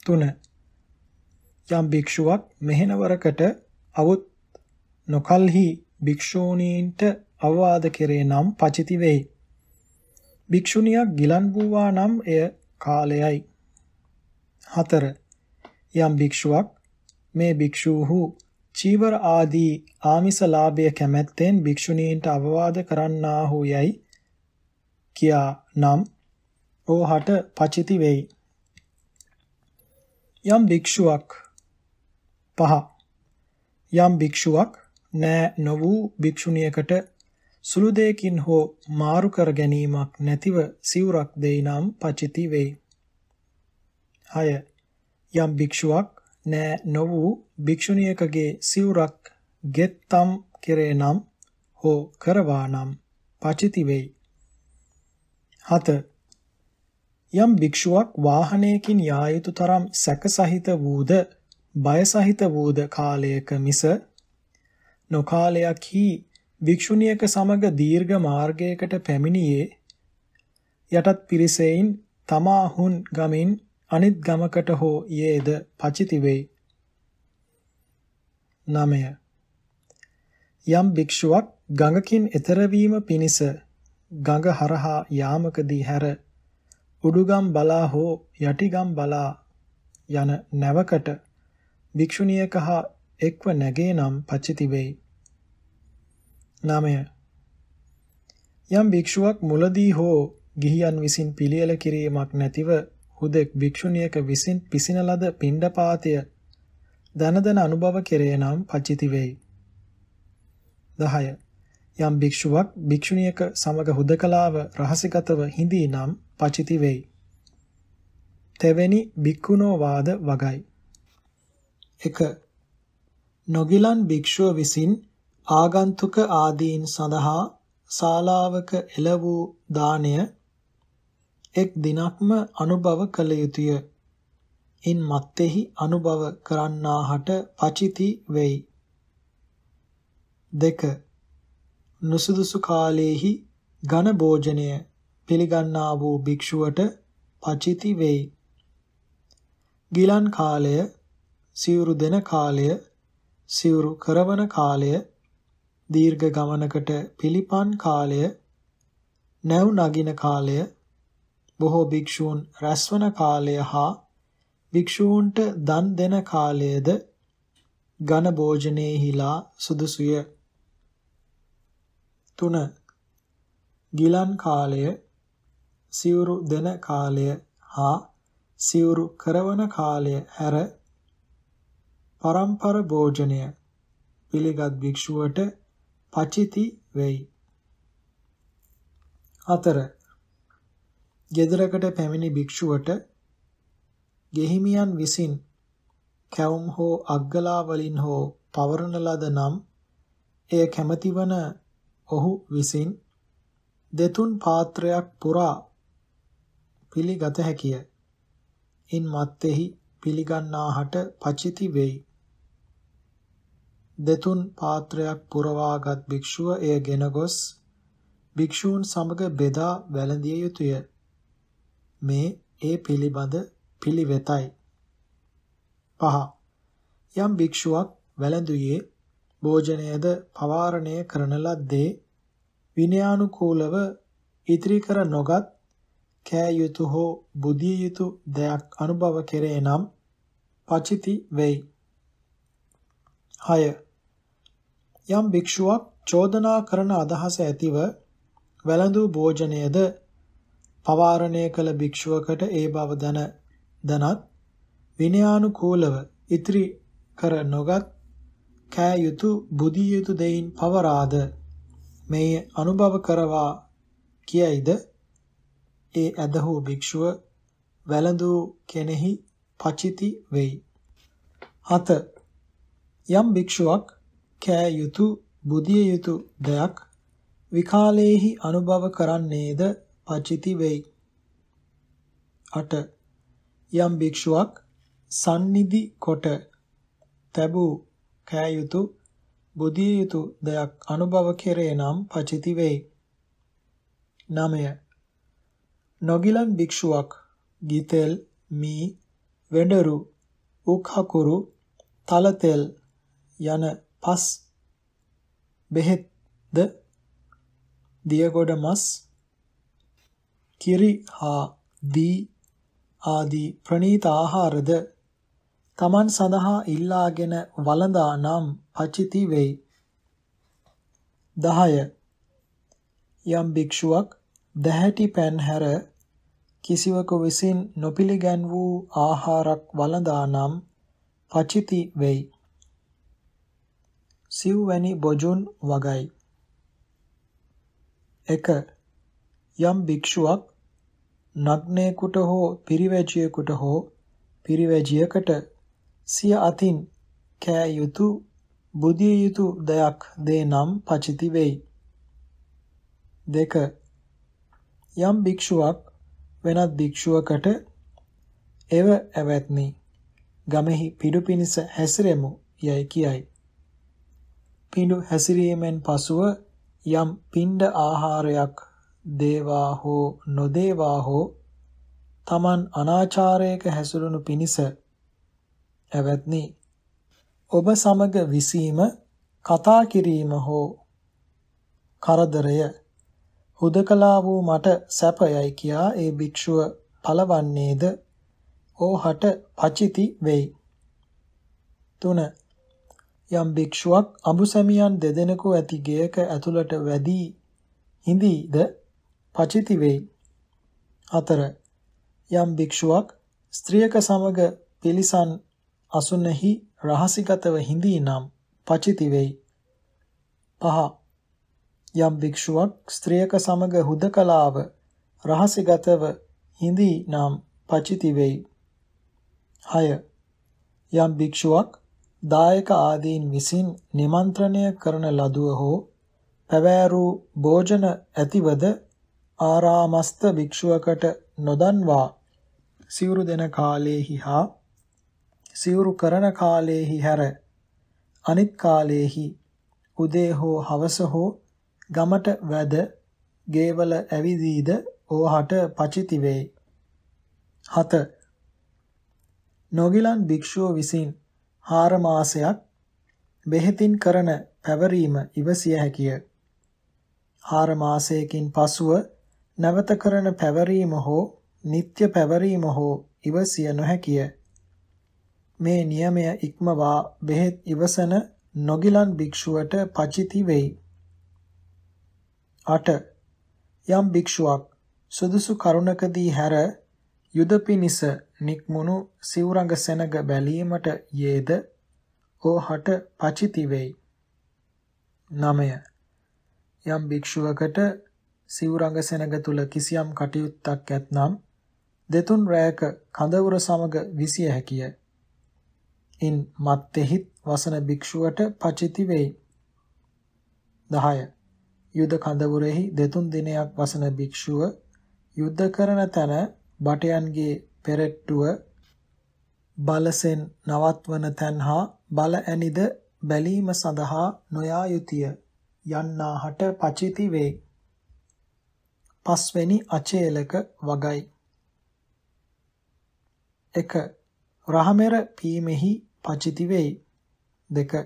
Speaker 1: 3. යම් භික්ෂුවක් මෙහෙනවරකට අවුත් නොකල්හි භික්ෂූණීන්ට අවවාද කෙරේ නම් පචිති වේ. භික්ෂුණියක් ගිලන් වූවා නම් එය කාලයයි. 4. යම් භික්ෂුවක් මේ භික්ෂූහු චීවර ආදී ආමිස ලාභය කැමැත්තෙන් භික්ෂුණීන්ට අවවාද කරන්නාහු යයි කියා නම් ඕහට පචිති වෙයි. යම් භික්ෂුවක් පහ යම් භික්ෂුවක් නෑ නො වූ භික්ෂුණියකට සුළු දෙයකින් හෝ මාරු කර ගැනීමක් නැතිව සිවුරක් දෙයි නම් පචිති වෙයි. 6 යම් භික්ෂුවක් නෑ නොවූ භික්ෂුණියකගේ සිවුරක් ගෙත්තම් කෙරේ නම් හෝ කරවා නම් පචිති වෙයි. 7. යම් භික්ෂුවක් වාහනයකින් යා යුතු තරම් සැකසහිත වූද බයසහිත වූද කාලයක මිස නොකාලයක් හි භික්ෂුණියක සමග දීර්ඝ මාර්ගයකට පැමිණියේ යටත් පිරිසෙයින් තමා හුන් ගමින් අනිත් ගමකට හෝ යේද පචිති වෙයි. 9. යම් භික්ෂුවක් ගඟකින් එතර වීම පිණිස ගඟ හරහා යාමකදී හැර උඩුගම් බලා හෝ යටිගම් බලා යන නැවකට භික්ෂුණියක හා එක්ව නැගේ නම් පචිති වෙයි. 9. යම් භික්ෂුවක් මුලදී හෝ ගිහියන් විසින් පිළියෙල කිරීමක් නැතිව හුදෙක් භික්ෂුණියක විසින් පිසින ලද පිණ්ඩපාතය දනදන අනුභව කෙරේ නම් පචිති වෙයි. 10. යම් භික්ෂුවක් භික්ෂුණියක සමග හුදකලාව රහසිගතව හිඳී නම් පචිති වෙයි. තෙවැනි භික්ඛුනෝ වාද වගයි. 1. නොගිලන් භික්ෂුව විසින් ආගන්තුක ආදීන් සඳහා ශාලාවක එළ වූ දාණය එක් දිනක්ම අනුභව කළ යුතුය. ඉන් මත්තේහි අනුභව කරන්නාහට පචිති වෙයි. 2. නුසුදුසු කාලයේහි ඝන භෝජනය පිළිගන්නා වූ භික්ෂුවට පචිති වෙයි. ගිලන් කාලය, සිවුරු දෙන කාලය, සිවුරු කරවන කාලය, දීර්ඝ ගමනකට පිළිපන් කාලය, නැව් නගින කාලය බොහෝ භික්ෂූන් රැස්වන කාලය හා භික්ෂූන්ට දන් දෙන කාලයද ඝන භෝජනයේහිලා සුදුසුය. 3. ගිලන් කාලය සිවුරු දෙන කාලය හා සිවුරු කරවන කාලය හැර පරම්පර භෝජනය පිළිගත් භික්ෂුවට පචිති වෙයි. 4. ගෙදරකට පැමිණි භික්ෂුවට ගෙහිමියන් විසින් කැවුම් හෝ අග්ගලා වලින් හෝ පවරන ලද නම් එය කැමැතිවන ඔහු විසින් දෙතුන් පාත්‍රයක් පුරා පිළිගත හැකිය. ඉන් මත්තේහි පිළිගන්නාහට පචිති වෙයි. දෙතුන් පාත්‍රයක් පුරවාගත් භික්ෂුව එය ගෙන ගොස් භික්ෂූන් සමග බෙදා වැළඳිය යුතුය. මේ ඒ පිළිබඳ පිළිවෙතයි. පහ. යම් භික්ෂුවක් වැළඳුයේ භෝජනයේද පවාරණය කරන ලද්දේ විනයානුකූලව ඉතිරි කර නොගත් කෑ යුතු හෝ බුදිය යුතු දෙයක් අනුභව කෙරේ නම් පචිති වෙයි. 6. යම් භික්ෂුවක් චෝදනා කරන අදහස ඇතිව වැළඳු භෝජනයේද පවාරණය කළ භික්ෂුවකට ඒ බව දන දනත් විනයානුකූලව ඉතිරි කර නොගත් කෑ යුතු බුදිය යුතු දෙයින් පවරාද මේ අනුභව කරවා කියයිද ඒ ඇදහු භික්ෂුව වැළඳූ කෙනෙහි පචිති වෙයි. හත යම් භික්ෂුවක් කෑ යුතු බුදිය යුතු දෙයක් විකාලයේහි අනුභව කරන්නේද පචිති වෙයි. 8. යම් භික්ෂුවක් sannidhi කොට තබූ කෑයුතු බුදිය යුතු දයක් අනුභව කෙරේ නම් පචිති වෙයි. 9. නොගිලන් භික්ෂුවක් ගිතෙල් මී වෙඬරු උක්හකුරු තලතෙල් යන පස් බෙහෙත්ද දියගොඩ මස් කිරි හා දී ආදී ප්‍රණීත ආහාරද තමන් සඳහා ඉල්ලාගෙන වළඳා නම් පචිති වෙයි. 10 යම් භික්ෂුවක් දැහැටි පෑන් හැර කිසිවකු විසින් නොපිළිගන් වූ ආහාරක් වළඳා නම් පචිති වෙයි. සිව්වැනි බොජුන් වගයි. 1 යම් භික්ෂුවක් නග්නේකුට හෝ පිරිවැජියෙකුට හෝ පිරිවැජියකට සිය අතින් කෑ යුතු බුදිය යුතු දයක් දේ නම් පචිති වෙයි. දෙක යම් භික්ෂුවක් වෙනත් භික්ෂුවකට එව ඇවැත්නි ගමෙහි පිඩු පිනිස හැසිරෙමු යයි කියයි. පිඩු හැසිරීමෙන් පසුව යම් පිණ්ඩ ආහාරයක් දේවා හෝ නොදේවා හෝ තමන් අනාචාරයක හැසිරුණු පිණිස ඇවැත්නි ඔබ සමග විසීම කතා කිරීම හෝ කරදරය හුදකලා වූ මට සැපයයි කියා ඒ භික්ෂුව පලවන්නේද ඕහට පචිති වෙයි. තුන යම් භික්ෂුවක් අඹුසැමියන් දෙදෙනෙකු ඇති ගෙයක ඇතුළට වැදී හිඳීද පචිති වෙයි. අතර යම් භික්ෂුවක් ස්ත්‍රියක සමග පිළිසන් අසුනෙහි රහසිගතව හිඳී නම් පචිති වෙයි. පහ යම් භික්ෂුවක් ස්ත්‍රියක සමග හුදකලාව රහසිගතව හිඳී නම් පචිති වෙයි. 6. යම් භික්ෂුවක් දායක ආදීන් විසින් නිමන්ත්‍රණය කරන ලදුව හෝ පැවෑරූ භෝජන ඇතිවද ආරාමස්ත භික්ෂුවකට නොදන්වා සිවුරු දෙන කාලයේහි හා සිවුරු කරන කාලයේහි හැර අනිත් කාලයේහි උදේ හෝ හවස හෝ ගමට වැද ගේවල ඇවිදීද ඕහට පචිති වේ. 7. නොගිලන් භික්ෂුව විසින් 4 මාසයක් බෙහෙතින් කරන පැවරීම ඉවසිය හැකිය. 4 මාසයකින් පසුව නැවත කරන පැවරීම හෝ නিত্য පැවරීම හෝ ඉවසිය නොහැකිය. මේ નિયමය ඉක්මවා බෙහෙත් ඉවසන නොගිලන් භික්ෂුවට පචිති වෙයි. 8. යම් භික්ෂුවක් සුදුසු කරුණකදී හැර යුදපිනිස නික්මුණු සිවුරඟ සෙනග බැලීමට යේද ඕහට පචිති වෙයි. 9. යම් භික්ෂුවකට සිවුරඟ සෙනඟ තුල කිසියම් කටයුත්තක් ඇතනම් දෙතුන් රැයක කඳවුර සමග විසිය හැකිය. ඉන් මත්තේහිත් වසන භික්ෂුවට පචිති වෙයි. 10. යුද කඳවුරෙහි දෙතුන් දිනයක් වසන භික්ෂුව යුද්ධ කරන තැන බටයන්ගේ පෙරට්ටුව බලසෙන් නවත්වන තැන් හා බල ඇනිද බැලීම සඳහා නොයා යුතුය යන්නාහට පචිති වෙයි. පස්වැනි අචේලක වගයි. 1. රහමෙර පීමෙහි පචිති වෙයි. 2.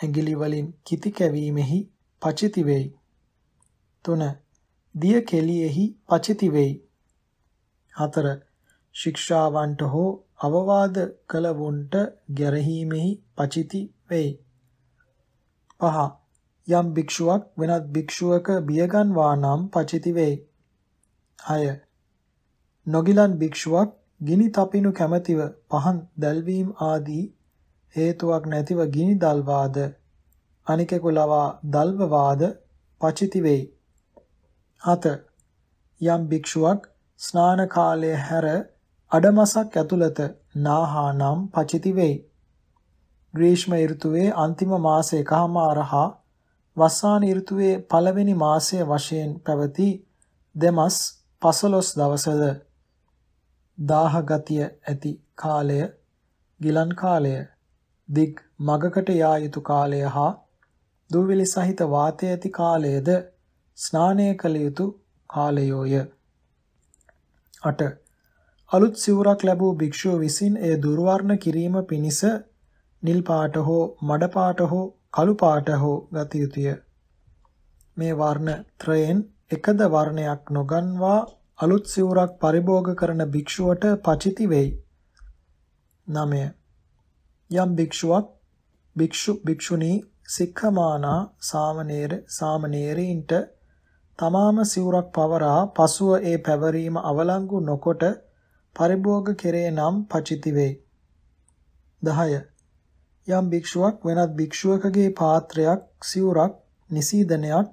Speaker 1: ඇඟිලි වලින් කිති කැවීමෙහි පචිති වෙයි. 3. දිය කෙලියෙහි පචිති වෙයි. 4. ශික්ෂාවන්ට හෝ අවවාද කළවුන්ට ගැරහීමෙහි පචිති වෙයි. 5. යම් භික්ෂුවක් වෙනත් භික්ෂුවක බියගන්වා නම් පචිති වෙයි. 6. නොගිලන් භික්ෂුවක් ගිනි තපිනු කැමැතිව පහන් දැල්වීම ආදී හේතුවක් නැතිව ගිනි දල්වාද අනිකෙකු ලවා දල්වවාද පචිති වෙයි. 7. යම් භික්ෂුවක් ස්නාන කාලයේ හැර අඩමසක් ඇතුළත නාහා නම් පචිති වෙයි. ග්‍රීෂ්ම ඍතුවේ අන්තිම මාස එකහමාරහා වසාන ඍතුවේ පළවෙනි මාසය වශයෙන් පැවති දෙමස් 15 දවසද දාහ ගතිය ඇති කාලය ගිලන් කාලය දිග් මගකට යා යුතු කාලය හා දූවිලි සහිත වාතය ඇති කාලයද ස්නානය කළ යුතු කාලයෝය. 8. අලුත් සිවුරක් ලැබූ භික්ෂුව විසින් එය දුර්වර්ණ කිරීම පිණිස නිල් පාට හෝ මඩ පාට හෝ කළු පාට හෝ ගත යුතුය. මේ වර්ණ ත්‍රයෙන් එකද වර්ණයක් නොගන්වා අලුත් සිවුරක් පරිභෝග කරන භික්ෂුවට පචිති වෙයි. 9. යම් භික්ෂුවක් භික්ෂු භික්ෂුණී සික්ඛමානා සාමණේර සාමණේරීන්ට තමාම සිවුරක් පවරා පසුව ඒ පැවරීම අවලංගු නොකොට පරිභෝග කෙරේ නම් පචිති වෙයි. 10. යම් භික්ෂුවක් වෙනත් භික්ෂුවකගේ පාත්‍රයක්, සිවුරක්, නිසීදනයක්,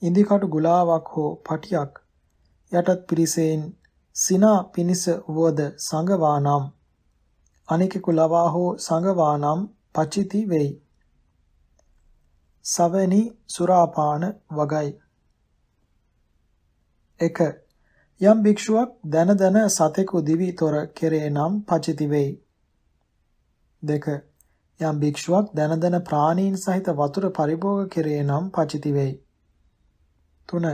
Speaker 1: ඉන්දිකටු ගුලාවක් හෝ පටියක් යටත් පිරිසෙන් සිනා පිනිස වද සංගවා නම් අනිකෙකු ලවා හෝ සංගවා නම් පචිති වෙයි. සවැනි සුරාපාන වගයි. 1. යම් භික්ෂුවක් දැන දැන සතෙකු දිවිතොර කෙරේ නම් පචිති වෙයි. 2. යම් භික්ෂුවක් දන දන ප්‍රාණීන් සහිත වතුර පරිභෝග කෙරේ නම් පචිති වෙයි. 3.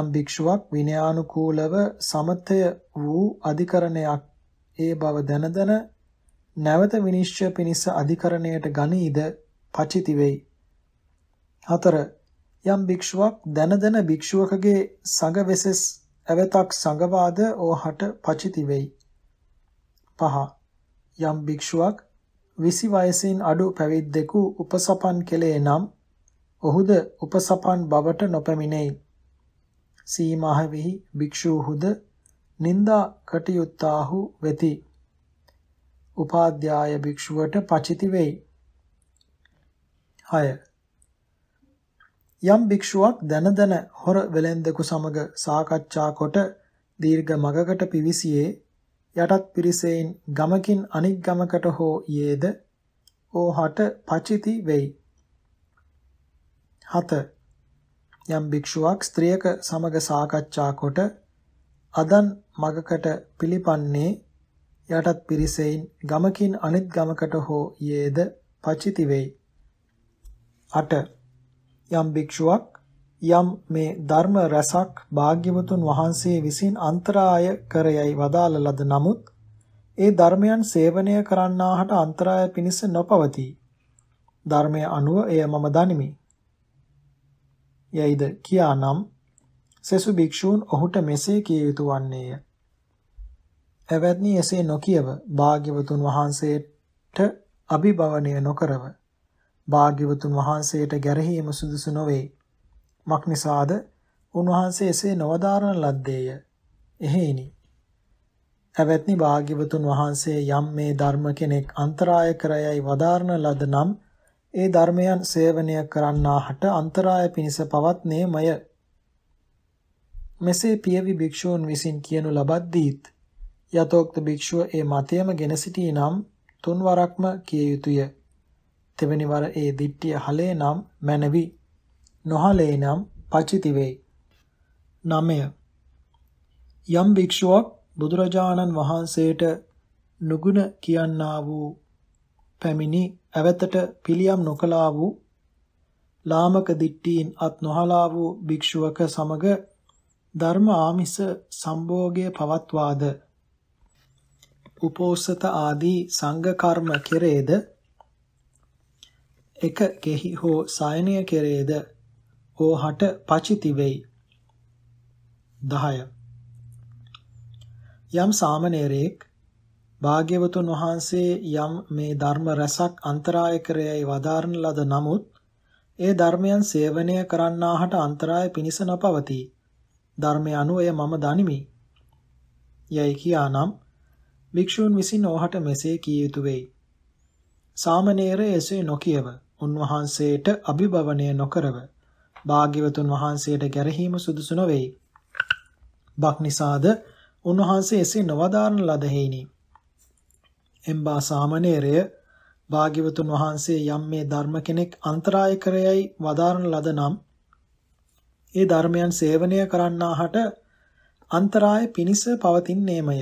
Speaker 1: යම් භික්ෂුවක් විනයානුකූලව සමතය වූ අධිකරණයක් ඒ බව දන දන නැවත විනිශ්චය පිණිස අධිකරණයට ගනීද පචිති වෙයි. 4. යම් භික්ෂුවක් දන දන භික්ෂුවකගේ සඟ වෙසෙස් ඇවතක් සංගවාද ඕහට පචිති වෙයි. 5. යම් භික්ෂුවක් විසි වයසින් අඩු පැවිද්දෙකු උපසපන් කෙලේ නම් ඔහුද උපසපන් බවට නොපැමිණෙයි. සීමාහවෙහි භික්‍ෂූහුද නින්දා කටයුත්තාහු වෙති. උපාධ්‍යාය භික්‍ෂුවට පචිති වෙයි. හය යම් භික්ෂුවක් දැන දැන හොර වෙළෙන්දකු සමග සාකච්ඡා කොට දීර්ඝ මගකට පිවිසියේ යටත් පිරිසෙන් ගමකින් අනික් ගමකට හෝ යේද ඕහට පචිති වෙයි. 7. යම් භික්ෂුවක් ස්ත්‍රියක සමග සාකච්ඡා කොට අදන් මගකට පිළිපන්නේ යටත් පිරිසෙන් ගමකින් අනිත් ගමකට හෝ යේද පචිති වෙයි. 8. යම් භික්ෂුවක් යම් මේ ධර්ම රසක් භාග්‍යවතුන් වහන්සේ විසින් අන්තරාය කර යයි වදාළ ලද නමුත් ඒ ධර්මයන් සේවනය කරන්නාහට අන්තරාය පිණිස නොපවතී. ධර්මයේ අනුව එය මම දනිමි. යයිද කියානම් සෙසු භික්ෂූන් ඔහුට මෙසේ කිය යුතු වන්නේය. එවැත්නි එසේ නොකියව භාග්‍යවතුන් වහන්සේට අභිභවනය නොකරව භාග්‍යවතුන් වහන්සේට ගැරහීම සුදුසු නොවේ. මක් නිසාද උන්වහන්සේ එසේ නොවදාරණ ලද්දේය. එහෙයිනි. ඇවැත්නි භාග්‍යවතුන් වහන්සේ යම් මේ ධර්ම කෙනෙක් අන්තරාය කරයයි වදාරණ ලද නම් ඒ ධර්මයන් සේවනය කරන්නාහට අන්තරාය පිණිස පවත්නේමය. මෙසේ පියවි භික්ෂූන් විසින් කියනු ලබද්දීත් යතෝක්ත භික්ෂුව ඒ මතයම ගෙන සිටී නම් තුන් වරක්ම කිය යුතුය. තෙවැනි වර ඒ දිට්ඨිය හලේ නම් මැනවි. නොහලේ නම් පචිති වෙයි. 9. යම් භික්ෂුවක් බුදුරජාණන් වහන්සේට නුගුණ කියන්නා වූ පැමිණි ඇවතට පිළියම් නොකලා වූ ලාමක දිට්ඨීන් අත් නොහලා වූ භික්ෂුවක සමග ධර්ම ආමිස සම්භෝගය පවත්වාද උපෝසත ආදී සංඝ කර්ම කෙරේද එක කෙහි හෝ සායනීය කෙරේද ඕහට පචිති වෙයි. 10 යම් සාමණේරයෙක් භාග්‍යවතුන් වහන්සේ යම් මේ ධර්ම රසක් අන්තරාය කරයයි වදාරන ලද නමුත් ඒ ධර්මයන් සේවනය කරන්නාහට අන්තරාය පිනිස නොපවතී. ධර්මය අනුව එය මම දනිමි. යයි කියානම් භික්ෂූන් විසින් ඕහට මෙසේ කිය යුතු වෙයි. සාමණේර එසේ නොකියව උන්වහන්සේට අභිභවනය නොකරව භාග්‍යවතුන් වහන්සේට ගැරහීම සුදුසු නොවේයි. බක්නිසාද උන්වහන්සේ එසේ නොවදාරන ලද හේිනි. එම්බා සාමණේරය භාග්‍යවතුන් වහන්සේ යම් මේ ධර්ම කෙනෙක් අන්තරාය කරයයි වදාරන ලද නම් ඒ ධර්මයන් සේවනය කරන්නාහට අන්තරාය පිනිස පවතින්නේමය.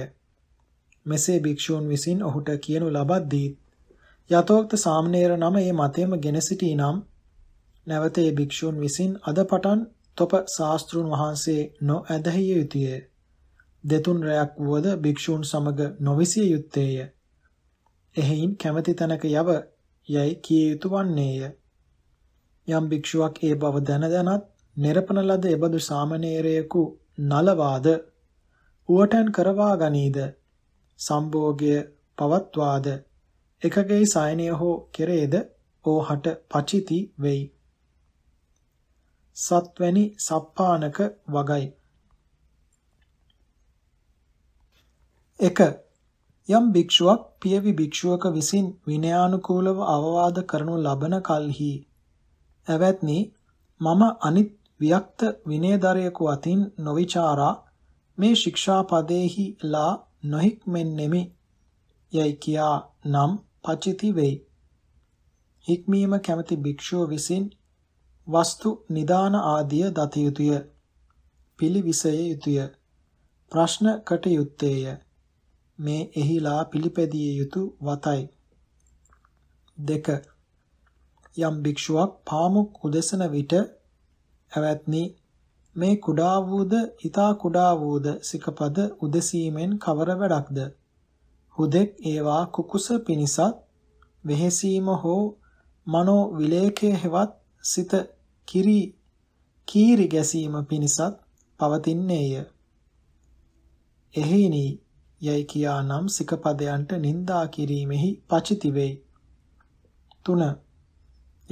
Speaker 1: මෙසේ භික්ෂූන් විසින් ඔහුට කියනු ලබද්දී යතෝක්ත සාමණේර නම ඒ මතයම ගෙන සිටී නම් නැවත ඒ භික්ෂූන් විසින් අද පටන් තොප ශාස්ත්‍රුන් වහන්සේ නොඇදහිය යුතුය. දෙතුන් රැයක් වුවද භික්ෂූන් සමග නොවිසිය යුත්තේය. එහෙයින් කැමැති තැනක යව යයි කිය යුතු වන්නේය. යම් භික්ෂුවක් ඒ බව දැන දැනත් නිරපන ලද එබඳු සාමණේරයෙකු නලවාද උවටන් කරවා ගනීද සම්භෝගය පවත්වාද එකගේ සයනය හෝ කෙරේද ඕහට පචිති වෙයි සත්වැනි සප්පානක වගයි. 1. යම් භික්ෂුවක් පියවි භික්ෂුවක විසින් විනයානුකූලව අවවාද කරනු ලබන කල්හි ඇවැත්නි මම අනිත් වික්ත විනයදරයෙකු අතින් නොවිචාරා මේ ශික්ෂාපදේහි ලා නොහික්මෙන්නෙමි යයි කියා නම් පචිති වෙයි. හික්මීම කැමති භික්ෂුව විසින් වස්තු නිදාන ආදිය දත යුතුය. පිළිවිසය යුතුය. ප්‍රශ්න කටයුත්තේය. මේ එහිලා පිළිපැදිය යුතු වතයි. දෙක යම් භික්ෂුවක් පාමුක් උදෙසන විට ඇවැත්නි මේ කුඩා වූද ඊතා කුඩා වූද සිකපද උදෙසීමෙන් කවර වැඩක්ද හුදෙක් ඒවා කුකුස පිනිසත් වෙහෙසීම හෝ මනෝ විලේකයේ හෙවත් සිත කිරි කීරි ගැසීම පිණිසත් පවතින්නේය. එහෙිනි යයි කියා නම් සිකපදයන්ට නින්දා කිරීමෙහි පචිති වෙයි. 3.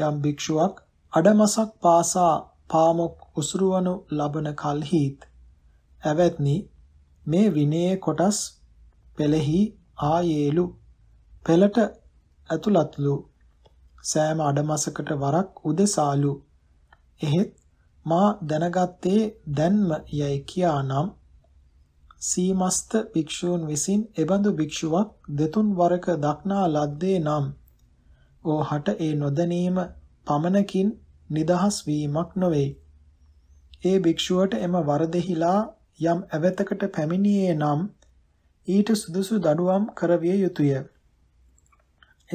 Speaker 1: යම් භික්ෂුවක් අඩමසක් පාසා පාමොක් උසුරවනු ලබන කල්හිත් ඇවැත්නි මේ විනයේ කොටස් පෙළෙහි ආයේලු පෙළට ඇතුළත්ලු සෑම අඩමසකට වරක් උදෙසාලු. එහෙත් මා දැනගත්තේ දැන්ම යයි කියානම් සීමස්ත භික්ෂූන් විසින් එබඳු භික්ෂුවක් දෙතුන් වරක දක්නා ලද්දේ නම් ඕහට ඒ නොදැනීම පමණකින් නිදහස් වීමක් නොවේ. ඒ භික්ෂුවට එම වරදෙහිලා යම් ඇවතකට පැමිණියේ නම් ඊට සුදුසු දඩුවම් කරවිය යුතුය.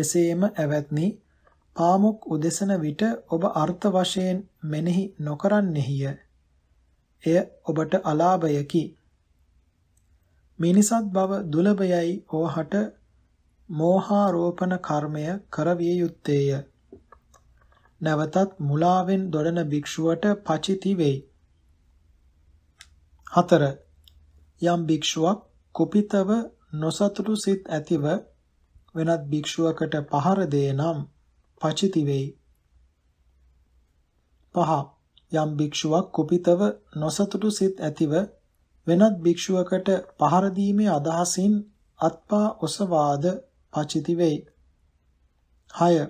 Speaker 1: එසේම ඇවැත්නි පාමුක් උදෙසන විට ඔබ අර්ථ වශයෙන් මෙනෙහි නොකරන්නේය. එය ඔබට අලාභයකි. මිනිසත් බව දුලභයයි ඕහට මෝහාරෝපණ කර්මය කරවිය යුත්තේය. නැවතත් මුලාවෙන් දොඩන භික්ෂුවට පචිති වෙයි. 4. යම් භික්ෂුවක් කුපිතව නොසතුටු සිත් ඇතිව වෙනත් භික්ෂුවකට පහර දේ නම් පචිති වෙයි. පහ යම් භික්ෂුවක් කුපිතව නොසතුටු සිත් ඇතිව වෙනත් භික්ෂුවකට පහර දීමේ අදහසින් අත්පා ඔසවාද පචිති වෙයි. 6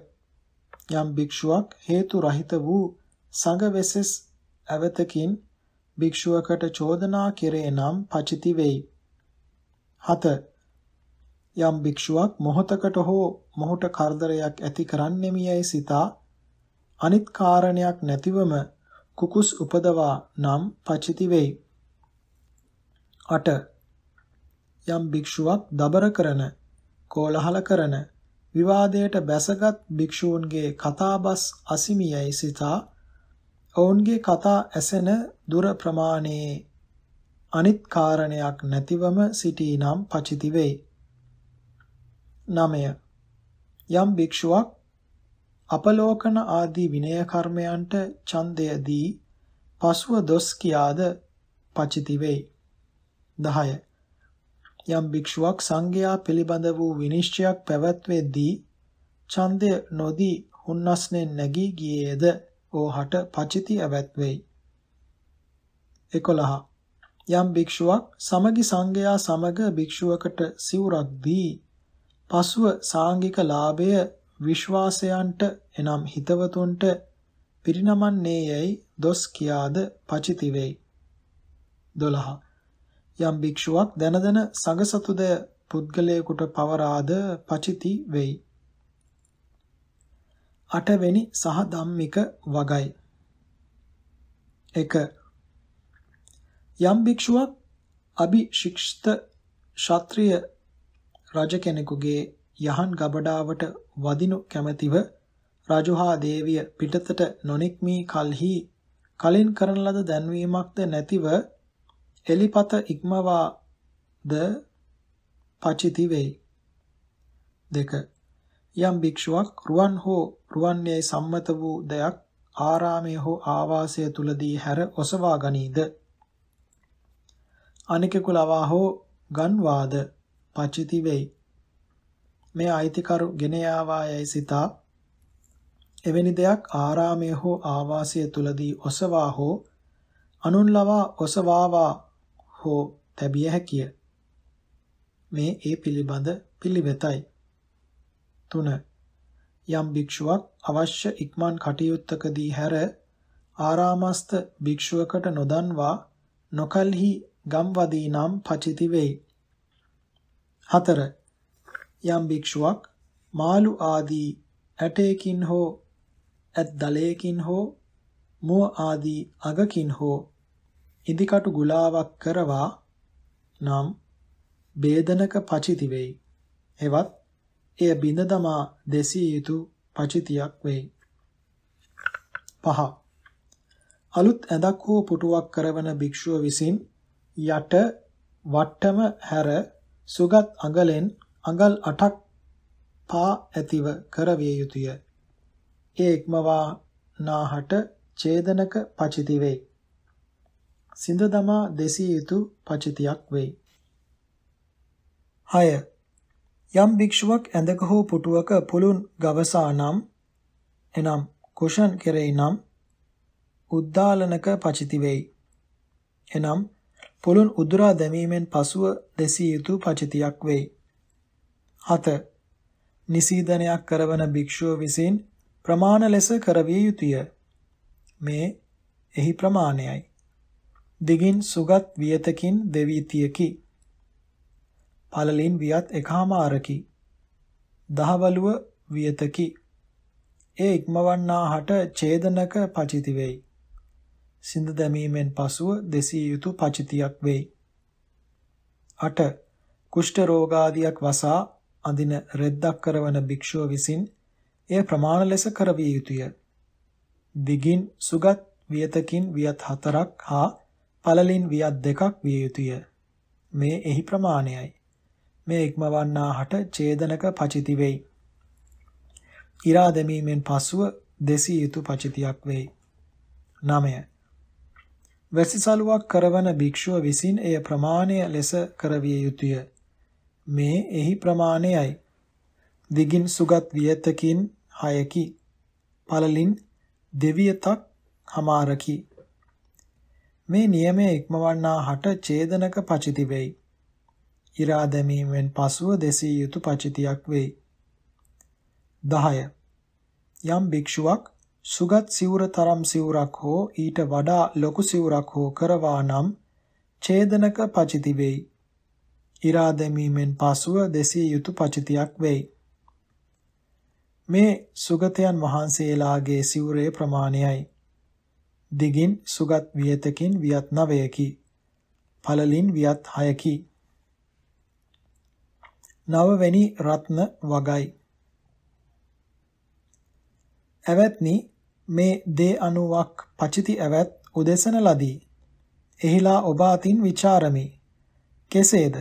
Speaker 1: යම් භික්ෂුවක් හේතු රහිත වූ සංගවෙසස් අවතකින් භික්ෂුවකට චෝදනා කෙරේ නම් පචිති වෙයි. 7 යම් භික්ෂුවක් මොහතකට හෝ මොහුට කරදරයක් ඇති කරන්නෙමි යයි සිතා අනිත් කාරණයක් නැතිවම කුකුස් උපදවා නම් පචිති වෙයි. 8. යම් භික්ෂුවක් දබර කරන, කෝලහල කරන, විවාදයට බැසගත් භික්ෂූන්ගේ කතාබස් අසිමියයි සිතා ඔවුන්ගේ කතා ඇසෙන දුර ප්‍රමාණයේ අනිත් කාරණයක් නැතිවම සිටී නම් පචිති වෙයි. 9 යම් භික්ෂුවක් අපලෝකන ආදී විනය කර්මයන්ට ඡන්දය දී පසුව දොස් කියාද පචිති වෙයි 10 යම් භික්ෂුවක් සංඝයා පිළිබඳ වූ විනිශ්චයක් පැවැත්වෙද්දී ඡන්දය නොදී හුන්නස්නේ නැගී ගියේද ඕහට පචිති ඇවැත්වෙයි 11 යම් භික්ෂුවක් සමගි සංඝයා සමග භික්ෂුවකට සිවුරක් දී පසුව සාංගික ලාභය විශ්වාසයන්ට එනම් හිතවතුන්ට පිරිනමන්නේ යැයි දොස් කියාද පචිති වෙයි. 12. යම් භික්ෂුවක් දනදන සංගසතුද පුද්ගලයෙකුට පවරාද පචිති වෙයි. 8 වෙනි සහ ධම්මික වගයි. 1. යම් භික්ෂුවක් අභිශික්ෂිත ශාත්‍රීය රජ කෙනෙකුගේ යහන් ගබඩාවට වදිනු කැමැතිව රජුහා දේවිය පිටතට නොනික්මී කල්හි කලින් කරන ලද දැන්වීමක්ද නැතිව එලිපත ඉක්මවා ද පචිති වෙයි. දෙක යම් භික්ෂුවක් රුවන් හෝ රුවන්නේ සම්මත වූ දෙයක් ආරාමයේ හෝ ආවාසය තුලදී හැර ඔසවා ගනීද අනිකෙකු ලවා හෝ ගන්වාද පචිති වෙයි. මේ අයිතිකරු ගෙන යාවායයි සිතා එවැනි දෙයක් ආරාමය හෝ ආවාසය තුලදී ඔසවා හෝ අනුන් ලවා ඔසවාවා හෝ තැබිය හැකිය. මේ ඒ පිළිබඳ පිළිවෙතයි. 3. යම් භික්ෂුවක් අවශ්‍ය ඉක්මන් කටයුත්තකදී හැර ආරාමස්ත භික්ෂුවකට නොදන්වා නොකල්හි ගම්වදී නම් පචිති වෙයි. 4. යම් භික්ෂුවක් මාළු ආදී ඇටයකින් හෝ ඇත් දලයකින් හෝ මුව ආදී අගකින් හෝ ඉදිකටු ගුලාවක් කරවා නම් බේදනක පචිති වෙයි. එවත් එය බිඳ දමා දෙසිය යුතු පචිතියක් වෙයි. පහ අලුත් ඇඳක් හෝ පුටුවක් කරවන භික්ෂුව විසින් යට වට්ටම හැර සුගත් අඟලෙන් අඟල් 8ක් පා ඇතිව කරවිය යුතුය. ඒ ඉක්මවා නාහට ඡේදනක පචිති වේ. සිඳ දමා දෙසිය යුතු පචිතියක් වේ. 6. යම් භික්ෂුවක් ඇඳක හෝ පුටුවක පුළුන් ගවසා නම් එනම් කුෂන් කෙරෙයි නම් උද්දාලනක පචිති වෙයි. එනම් පොළොන් උදුරා දැමීමෙන් පසුව දෙසිය යුතු පචිතියක් වෙයි. 7. නිසීදනයක් කරවන භික්ෂුව විසින් ප්‍රමාණ ලෙස කරවිය යුතුය. මේ එහි ප්‍රමාණයයි. දිගින් සුගත් වියතකින් දෙවීතියකි. පළලින් වියත් එකහමාරකි. දහවලුව වියතකි. ඒ ඉක්මවන්නා හට ඡේදනක පචිති වෙයි. සිඳ දැමීමෙන් පසුව දෙසිය යුතු පචිතියක් වෙයි. 8. කුෂ්ඨ රෝගාදියක් වසා අඳින රෙද්දක් කරවන භික්ෂුව විසින් එය ප්‍රමාණ ලෙස කරවිය යුතුය. දිගින් සුගත් වියතකින් වියත් 4ක් හා පළලින් වියත් 2ක් විය යුතුය. මේ එහි ප්‍රමාණයයි. මේ ඉක්මවන්නාහට ඡේදනක පචිති වෙයි. ඉරා දැමීමෙන් පසුව දෙසිය යුතු පචිතියක් වෙයි. 9 වැසිසලුවක් කරවන භික්ෂුව විසින් එය ප්‍රමාණය ලෙස කරවිය යුතුය. මේ එහි ප්‍රමාණයයි. දිගින් සුගත් වියතකින් 6කි. පළලින් දෙවියතක් හමාරකි. මේ නියමය ඉක්මවන්නා හට ඡේදනක පචිති වෙයි. ඉරා දැමීමෙන් පසුව දෙසිය යුතු පචිතියක් වෙයි. 10 යම් භික්ෂුවක් සුගත් සිවුර තරම් සිවුරක් හෝ ඊට වඩා ලොකු සිවුරක් හෝ කරවා නම් ඡේදනක පචිති වෙයි. ඉරා දැමීමෙන් පසුව දෙසිය යුතු පචිතියක් වෙයි. මේ සුගතයන් වහන්සේලාගේ සිවුරේ ප්‍රමාණයයි. දිගින් සුගත් වියතකින් වියත් 9කි. පළලින් වියත් 6කි. නවවැනි රත්න වගයි. ඇවැත්නි මේ දේ අනුවක් පචිති ඇවත් උදෙසන ලදී. එහිලා ඔබ අතින් ਵਿਚාරමි. කෙසේද?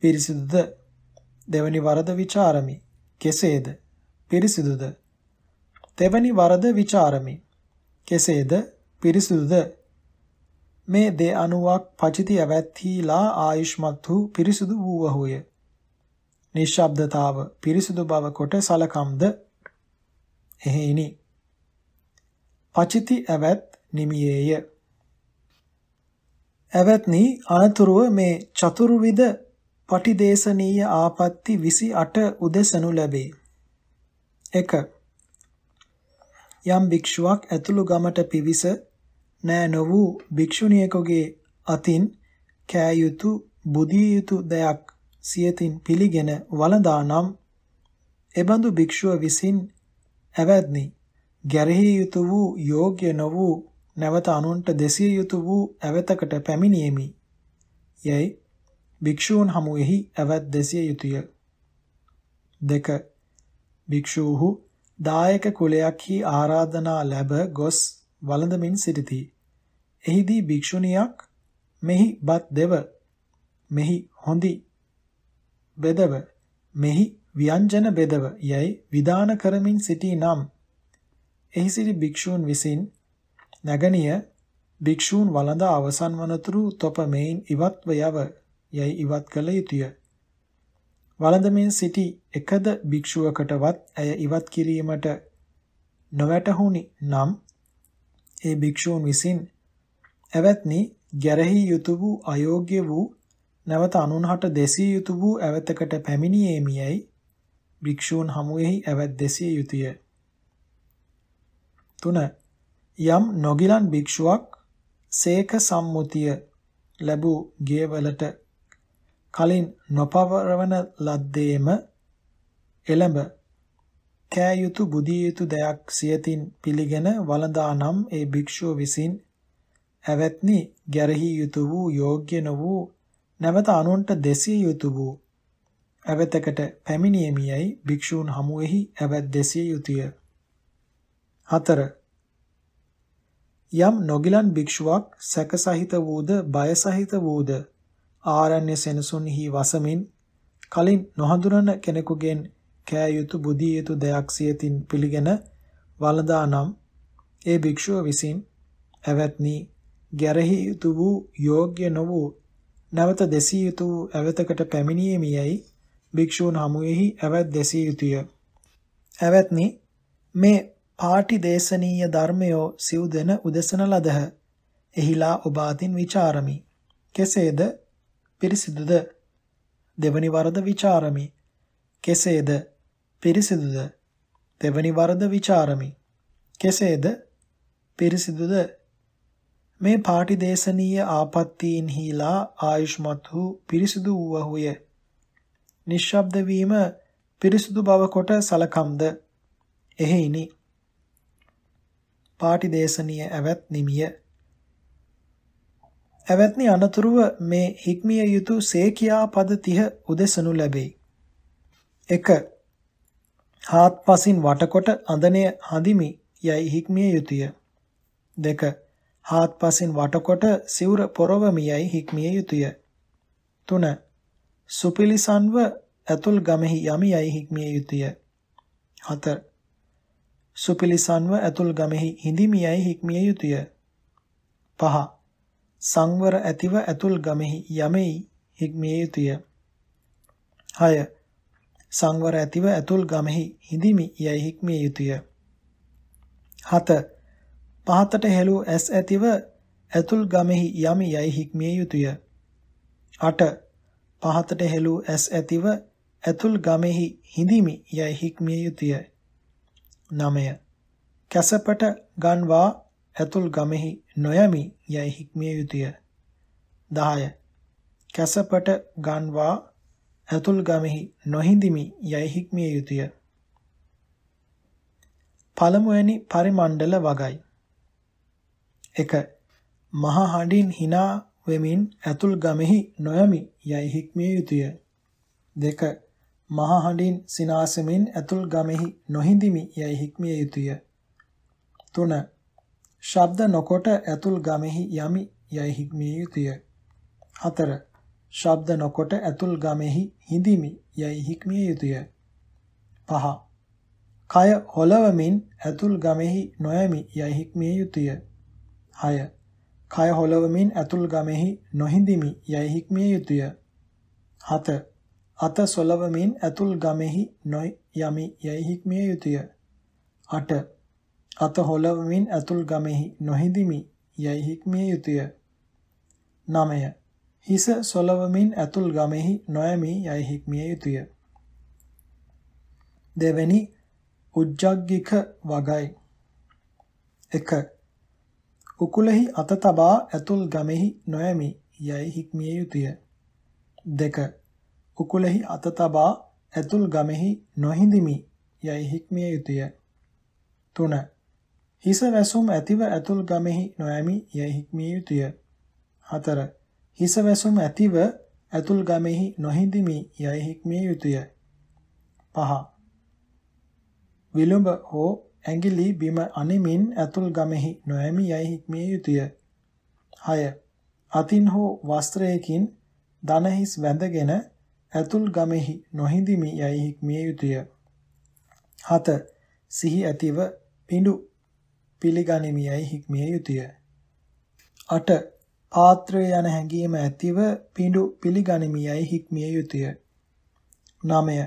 Speaker 1: පිරිසිදුද? දෙවනි වරද ਵਿਚාරමි. කෙසේද? පිරිසිදුද? තෙවනි වරද ਵਿਚාරමි. කෙසේද? පිරිසිදුද? මේ දේ අනුවක් පචිති ඇවැත්හිලා ආයුෂ්මත් වූ පිරිසිදු වූවහුය. නිශ්ශබ්දතාව පිරිසිදු බව කොට සලකම්ද එහෙයිනි. පචිති ඇවත් නිමියේය. ඇවත්නි අනතුරුව මේ චතුරුවිධ පටිදේශනීය ආපත්‍ති 28 උදෙසනු ලැබේ. 1. යම් භික්ෂුවක් ඇතුළු ගමට පිවිස නෑ නො වූ භික්ෂුණියකගේ අතින් කෑයුතු බුදිය යුතු දෙයක් සියතින් පිළිගෙන වළඳා නම් එබඳු භික්ෂුව විසින් ඇවැද්නි ගැරෙහි යුතු වූ යෝග්‍ය නො වූ නැවත අනුන්ට දෙසිය යුතු වූ ඇවතකට පැමිණීමි. යයි භික්ෂූන් හමුවෙහි ඇවත් දෙසිය යුතුය. දෙක භික්ෂූහු දායක කුලයක් හි ආරාධනා ලැබ ගොස් වළඳමින් සිටිති. එහිදී භික්ෂුණියක් මෙහි බත් දෙව මෙහි හොඳි බෙදව මෙහි ව්‍යංජන බෙදව යයි විධාන කරමින් සිටී නම් එහි සිටි භික්ෂූන් විසින් නැගණිය භික්ෂූන් වළඳා අවසන් වනතුරු තොප මෙයින් ඉවත්ව යව යයි ඉවත් කළ යුතුය. වළඳමින් සිටි එකද භික්ෂුවකටවත් ඇය ඉවත් කිරීමට නොවැටහුණි නම් ඒ භික්ෂූන් විසින් ඇවැත්නි ගැරහි යුතුය වූ අයෝග්‍ය වූ නැවත අනුන්හට දෙසිය යුතුය වූ ඇවතකට පැමිණීමේයි භික්ෂූන් හමුවෙහි ඇවැත් දෙසිය යුතුය. 3 යම් නොගිලන් භික්ෂුවක් සේක සම්මුතිය ලැබූ ගේවලට කලින් නොපවරවන ලද්දේම එළඹ කෑ යුතු බුදිය යුතු දෙයක් සියතින් පිළිගෙන වළඳානම් ඒ භික්ෂුව විසින් ඇවැත්නි ගැරහි යුතු වූ යෝග්‍ය නොවූ නැවත අනුන්ට දෙසිය යුතු වූ ඇවතකට පැමිණීමේයි භික්ෂූන් හමුවෙහි ඇවැත් දෙසිය යුතුය 4 යම් නොගිලන් භික්ෂුවක් සැක සහිත වූද බය සහිත වූද ආරණ්‍ය සෙනසුන්හි වසමින් කලින් නොහඳුනන කෙනෙකුගෙන් කෑ යුතු බුදිය යුතු දෙයක් සියතින් පිළිගෙන වළදා නම් ඒ භික්ෂුව විසින් ඇවත්නි ගැරහි යුතු වූ යෝග්‍ය නො වූ නැවත දෙසිය යුතු ඇවතකට පැමිණීමේයි භික්ෂූන් හමුවේහි ඇවත් දෙසිය යුතුය ඇවත්නි මේ පාටිදේශනීය ධර්මයෝ සිව්දෙන උදෙසන ලදහ. එහිලා ඔබ අතින් ਵਿਚාරමි. කෙසේද පිරිසිදුද? දෙවනි වරද ਵਿਚාරමි. කෙසේද පිරිසිදුද? දෙවනි වරද ਵਿਚාරමි. කෙසේද පිරිසිදුද? මේ පාටිදේශනීය ආපත්තීන් හිලා ආයුෂ්මත් වූ පිරිසිදු වූවහුය. නිශ්ශබ්ද වීම පිරිසුදු බව කොට සලකම්ද එහෙයිනි පාටිදේශනීය ඇවැත් නිමිය ඇවැත්නි අනතුරුව මේ හික්මිය යුතු සේකියා පද 30 උදෙසනු ලැබේ 1 හාත්පසින් වටකොට අඳණය හඳිමි යයි හික්මිය යුතුය 2 හාත්පසින් වටකොට සිවුර පොරවමි යයි හික්මිය යුතුය 3 සුපිලිසන්ව ඇතුල් ගමෙහි යමි යයි හික්මිය යුතුය 4 සුපිලිසන්ව ඇතුල් ගමෙහි හිඳිමියයි හික්මිය යුතුය. පහ සංවර ඇතිව ඇතුල් ගමෙහි යමෙයි හික්මිය යුතුය. 6. සංවර ඇතිව ඇතුල් ගමෙහි හිඳිමි යයි හික්මිය යුතුය. 7. පහතට හෙළූ ඇස් ඇතිව ඇතුල් ගමෙහි යමි යයි හික්මිය යුතුය. 8. පහතට හෙළූ ඇස් ඇතිව ඇතුල් ගමෙහි හිඳිමි යයි හික්මිය යුතුය. නමය. කැසපට ගන්වා ඇතුල් ගමෙහි නොයමි යයි හික්මිය යුතුය. 10. කැසපට ගන්වා ඇතුල් ගමෙහි නොහිඳිමි යයි හික්මිය යුතුය. පළමුවැනි පරිමණ්ඩල වගයි. 1. මහා හඬින් hina වෙමින් ඇතුල් ගමෙහි නොයමි යයි හික්මිය යුතුය. 2. මහහඬින් සිනාසෙමින් ඇතුල් ගමෙහි නොහිඳිමි යයි හික්මිය යුතුය. 3. ශබ්ද නොකොට ඇතුල් ගමෙහි යමි යයි හික්මිය යුතුය. 4. ශබ්ද නොකොට ඇතුල් ගමෙහි හිඳිමි යයි හික්මිය යුතුය. 5. කය හොලවමින් ඇතුල් ගමෙහි නොයමි යයි හික්මිය යුතුය. 6. කය හොලවමින් ඇතුල් ගමෙහි නොහිඳිමි යයි හික්මිය යුතුය. 7. අත සොලවමින් ඇතුල් ගමෙහි නොය යමි යයි හික්මිය යුතුය. 8. අත හොලවමින් ඇතුල් ගමෙහි නොහිඳිමි යයි හික්මිය යුතුය. 9. හිස සොලවමින් ඇතුල් ගමෙහි නොයමි යයි හික්මිය යුතුය. දෙවැනි උජ්ජග්ගික වගයි. 1. උකුලෙහි අත තබා ඇතුල් ගමෙහි නොයමි යයි හික්මිය යුතුය. 2. උකුලෙහි අත තබා ඇතුල් ගමෙහි නොහිඳිමි යයි හික්මිය යුතුය 3 හිස වැසුම් ඇතිව ඇතුල් ගමෙහි නොයමි යයි හික්මිය යුතුය 4 හිස වැසුම් ඇතිව ඇතුල් ගමෙහි නොහිඳිමි යයි හික්මිය යුතුය 5 විලුඹ හෝ ඇඟිලි බිම අනිමින් ඇතුල් ගමෙහි නොයමි යයි හික්මිය යුතුය 6 අතින් හෝ වස්ත්‍රයකින් දනහිස් වැඳගෙන ඇතුල් ගමෙහි නොහිඳිමි යයි හික්මිය යුතුය. 7. සිහි ඇතිව පිඬු පිළිගනිමි යයි හික්මිය යුතුය. 8. පාත්‍රය යන හැඟීම ඇතිව පිඬු පිළිගනිමි යයි හික්මිය යුතුය. 9.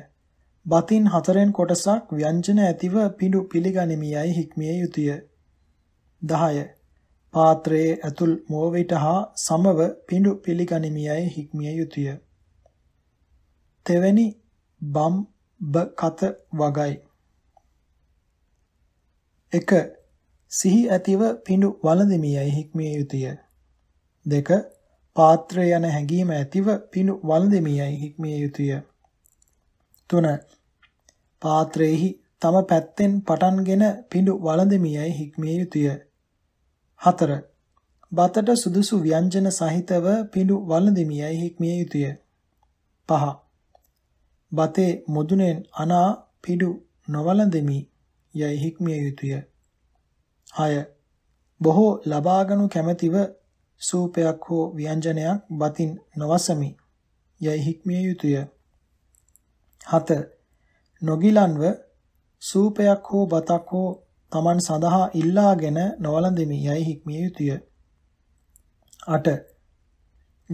Speaker 1: බතින් හතරෙන් කොටසක් ව්‍යංජන ඇතිව පිඬු පිළිගනිමි යයි හික්මිය යුතුය. 10. පාත්‍රයේ ඇතුල් මෝවිට හා සමව පිඬු පිළිගනිමි යයි හික්මිය යුතුය. තෙවැනි බම් බ කත වගයි. 1. සිහි ඇතිව පිඬු වළඳමියයි හික්මිය යුතුය. 2. පාත්‍රය යන හැඟීම ඇතිව පිඬු වළඳමියයි හික්මිය යුතුය. 3. පාත්‍රයේහි තම පැත්තෙන් පටන්ගෙන පිඬු වළඳමියයි හික්මිය යුතුය. 4. බතට සුදුසු ව්‍යංජන සහිතව පිඬු වළඳමියයි හික්මිය යුතුය. 5. බතේ මුදුනෙන් අනා පිඩු නොවලඳෙමි යයි හික්මිය යුතුය. 6. බොහෝ ලබාගනු කැමැතිව සූපයක් හෝ ව්‍යංජනයක් බතින් නොවසමි යයි හික්මිය යුතුය. 7. නොගිලන්ව සූපයක් හෝ බතක් හෝ Taman සඳහා ඉල්ලාගෙන නොවලඳෙමි යයි හික්මිය යුතුය. 8.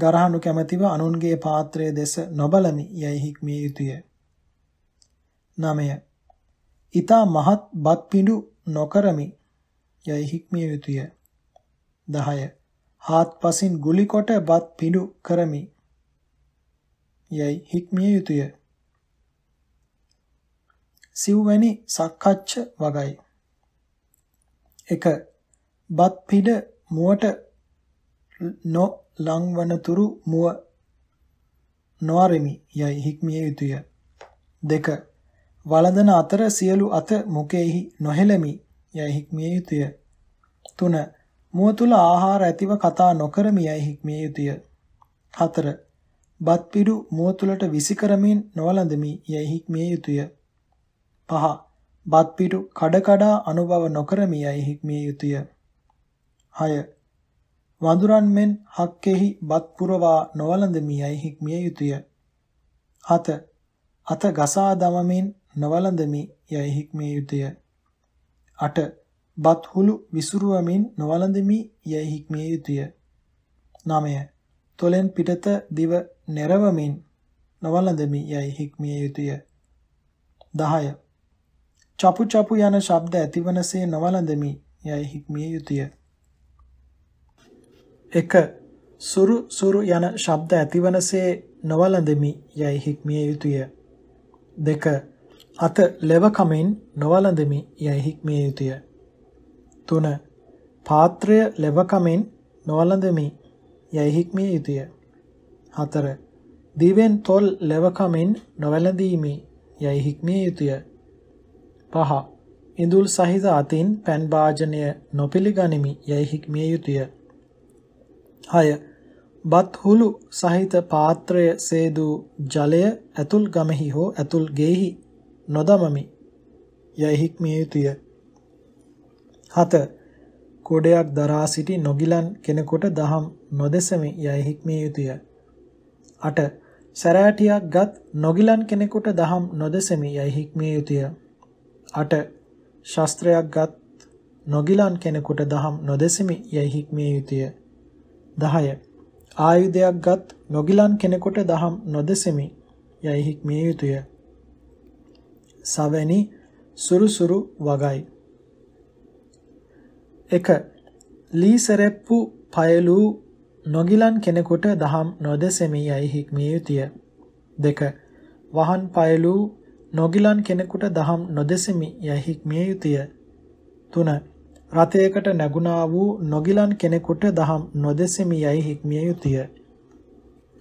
Speaker 1: ගරහනු කැමැතිව අනුන්ගේ පාත්‍රය දෙස නොබලමි යැයි හික්මිය යුතුය. 9. ඊතා මහත් බත් පිඬු නොකරමි යැයි හික්මිය යුතුය. 10. හාත්පසින් ගුලි කොට බත් පිඬු කරමි යැයි හික්මිය යුතුය. සිව්වැනි සක්කච්ඡ වගයි. 1. බත් පිඬ මුවට නො ලංවනතුරු මුව නොවරෙමි යයි හික්මිය යුතුය. දෙක වළඳන අතර සියලු අත මොකෙහි නොහෙළමි යයි හික්මිය යුතුය. තුන මුව තුල ආහාර ඇතිව කතා නොකරමි යයි හික්මිය යුතුය. හතර බත් පිඩු මුව තුලට විසි කරමින් නොවළඳමි යයි හික්මිය යුතුය. පහ බත් පිඩු කඩ කඩා අනුභව නොකරමි යයි හික්මිය යුතුය. 6 වඳුරන් මෙන් හක්කෙහි බත් පුරවා නොවලඳමියයි හික්මිය යුතුය. අත අත ගසා දමමින් නොවලඳමි යයි හික්මිය යුතුය. අට බත් හුළු විසුරුවමින් නොවලඳමි යයි හික්මිය යුතුය. 9. තොලෙන් පිටත දිව නැරවමින් නොවලඳමි යයි හික්මිය යුතුය. 10. චපු චපු යන ශබ්ද ඇතිවනසේ නොවලඳමි යයි හික්මිය යුතුය. 1 සුරු සුරු යන ශබ්ද ඇතිවනසේ නොවලඳෙමි යයි හික්මිය යුතුය. 2 අත ලෙවකමින් නොවලඳෙමි යයි හික්මිය යුතුය. 3 පාත්‍රය ලෙවකමින් නොවලඳෙමි යයි හික්මිය යුතුය. 4 දිවෙන් තොල් ලෙවකමින් නොවැළඳීමි යයි හික්මිය යුතුය. 5 ඉඳුල් සහිත අතින් පෑන් භාජනය නොපිළිගනිමි යයි හික්මිය යුතුය. 6. බත් හුළු සහිත පාත්‍රය සේදු ජලය ඇතුල් ගමෙහි හෝ ඇතුල් ගෙෙහි නොදමමි. යයි හික්මිය යුතුය. 7. කොඩයක් දරා සිටි නොගිලන් කෙනෙකුට දහම් නොදෙසමි යයි හික්මිය යුතුය. 8. සැරෑටියක් ගත් නොගිලන් කෙනෙකුට දහම් නොදෙසමි යයි හික්මිය යුතුය. 8. ශාස්ත්‍රයක් ගත් නොගිලන් කෙනෙකුට දහම් නොදෙසමි යයි හික්මිය යුතුය. 10 ආයුධයක්ගත් නොගිලන් කෙනෙකුට දහම් නොදෙසෙමි යයි හික්මිය යුතුය. සවැනි සුරුසුරු වගයි. 1. ලී සරෙප්පු පයලූ නොගිලන් කෙනෙකුට දහම් නොදෙසෙමි යයි හික්මිය යුතුය. 2. වහන් පයලූ නොගිලන් කෙනෙකුට දහම් නොදෙසෙමි යයි හික්මිය යුතුය. 3. රතයකට නැගුණා වූ නොගිලන් කෙනෙකුට දහම් නොදෙසෙමි යයි හික්මිය යුතුය.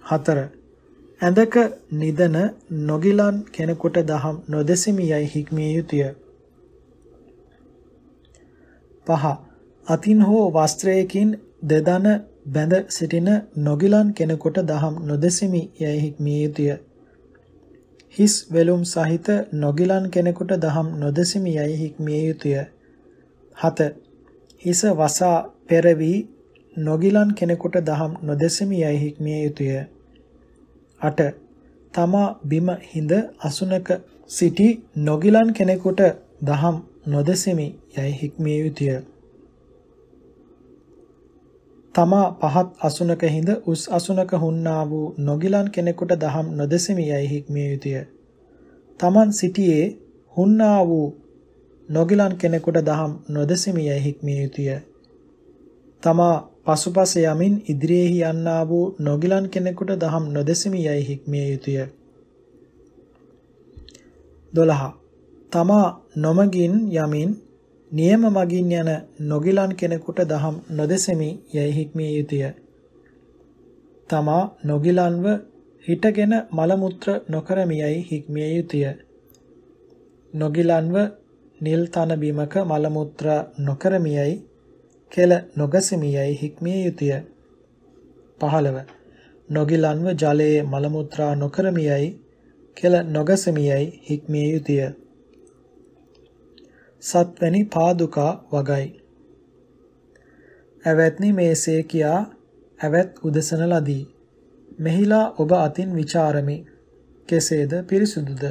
Speaker 1: 4. ඇඳක නිදන නොගිලන් කෙනෙකුට දහම් නොදෙසෙමි යයි හික්මිය යුතුය. 5. අතින් හෝ වස්ත්‍රයකින් දෙදන බැඳ සිටින නොගිලන් කෙනෙකුට දහම් නොදෙසෙමි යයි හික්මිය යුතුය. හිස් වෙලුම් සහිත නොගිලන් කෙනෙකුට දහම් නොදෙසෙමි යයි හික්මිය යුතුය. 7 හිස වසා පෙරවි නොගිලන් කෙනෙකුට දහම් නොදෙසමි යයි හික්මිය යුතුය 8 තමා බිම හිඳ අසුනක සිටි නොගිලන් කෙනෙකුට දහම් නොදෙසමි යයි හික්මිය යුතුය තමා පහත් අසුනක හිඳ උස් අසුනක හුන්නා වූ නොගිලන් කෙනෙකුට දහම් නොදෙසමි යයි හික්මිය යුතුය තමන් සිටියේ හුන්නා වූ නොගිලන් කෙනෙකුට දහම් නොදෙසමිය හික්මිය යුතුය. තමා පසුපස යමින් ඉදිරියේහි යන්නා වූ නොගිලන් කෙනෙකුට දහම් නොදෙසමියයි හික්මිය යුතුය. 12. තමා නොමගින් යමින් නියම මගින් යන නොගිලන් කෙනෙකුට දහම් නොදෙසෙමි යයි හික්මිය යුතුය. තමා නොගිලන්ව හිටගෙන මල මුත්‍ර නොකරමියයි හික්මිය යුතුය. නොගිලන්ව නිල් තන බිමක මල මුත්‍රා නොකරමියයි කෙල නොගසමියයි හික්මිය යුතුය 15 නොගිලන්ව ජලයේ මල මුත්‍රා නොකරමියයි කෙල නොගසමියයි හික්මිය යුතුය සත්වැනි පාදුකා වගයි ඇවැත්නි මේසේ කියා ඇවැත් උදසන ලදී මෙහිලා ඔබ අතින් ਵਿਚාරමි කෙසේද පිරිසුදුද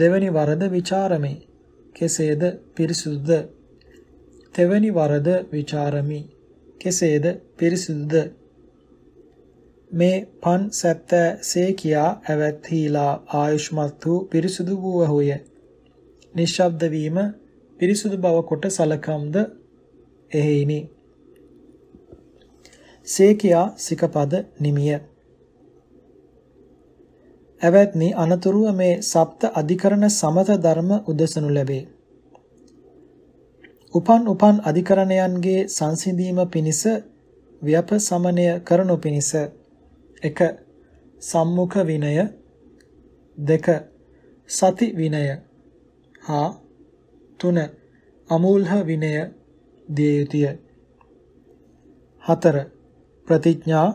Speaker 1: දෙවැනි වරද ਵਿਚාරමි කෙසේද පිරිසුදුද? තෙවැනි වරද ਵਿਚාරමි. කෙසේද පිරිසුදුද? මේ පන් සැත්තෑ සේ කියා ඇවැත්හිලා ආයුෂ්මත් වූ පිරිසුදු වූහුය. නිශ්ශබ්ද වීම පිරිසුදු බව කොට සලකම්ද එහෙයිනි. සේකියා සිකපද නිමිය ඇවැත්නි අනතුරුව මේ සප්ත අධිකරණ සමත ධර්ම උදසනු ලැබේ. උපන් උපන් අධිකරණයන්ගේ සංසිඳීම පිණිස ව්‍යපසමනය කරනු පිණිස 1. සම්මුඛ විනය 2. සති විනය හා 3. අමූල්හ විනය දිය යුතුය. 4. ප්‍රතිඥා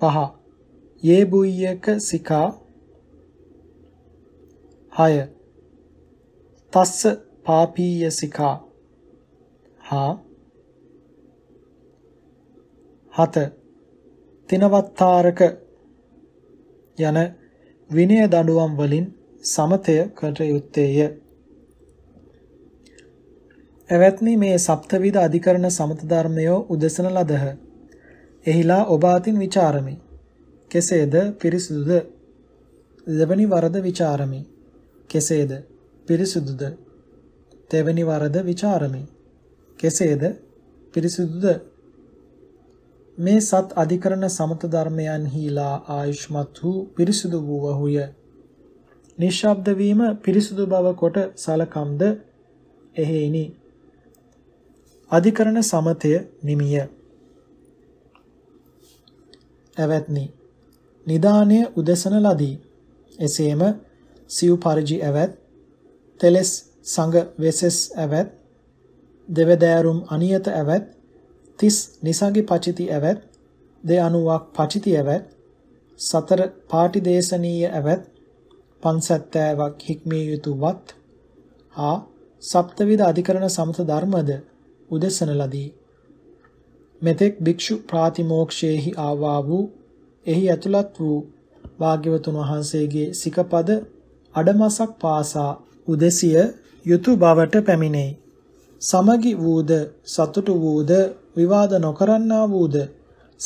Speaker 1: 5. යෙබුය්‍යක සිකා 6 තස්ස පාපීය සිකා හා 7 තිනවත්තාරක යන විනය දඬුවම් වලින් සමතය කර යුත්තේය. එවත්නි මේ සප්තවිධ අධිකරණ සමත ධර්මය උදසන ලදහ. එහිලා ඔබ අතින් ਵਿਚාරමි. කෙසේද පිරිසුදුද? දෙවැනි වරද ਵਿਚාරමි. කෙසේද පිරිසුදුද? තෙවැනි වරද ਵਿਚාරමි. කෙසේද පිරිසුදුද? මේ සත් අධිකරණ සමත ධර්මයන්හිලා ආයුෂ්මත් වූ පිරිසුදු වූවහුය. නිශ්ශබ්ද වීම පිරිසුදු බව කොට සලකම්ද එහෙයිනි. අධිකරණ සමතය නිමිය. ඇවැත්නි නිදානය උදෙසන ලදී. එසේම සිව් පරිජි ඇවත් තෙලස් සංග වෙසස් ඇවත් දෙවදෑරුම් අනියත ඇවත් තිස් නිසඟි පචිති ඇවත් දෙ අනුවක් පචිති ඇවත් සතර පාටිදේශනීය ඇවත් පන්සැත්තෑවක් හික්මිය යුතු වත් හා සප්තවිධ අධිකරණ සමත ධර්මද උදෙසන ලදී. මෙතෙක් භික්ෂු ප්‍රාතිමෝක්ෂයෙහි ආවා වූ එහි ඇතුළත් වූ භාග්‍යවතුන් වහන්සේගේ සිකපද අඩමසක් පාසා උදෙසිය යුතුය බවට පැමිණෙයි. සමගි වූද සතුටු වූද විවාද නොකරන්නා වූද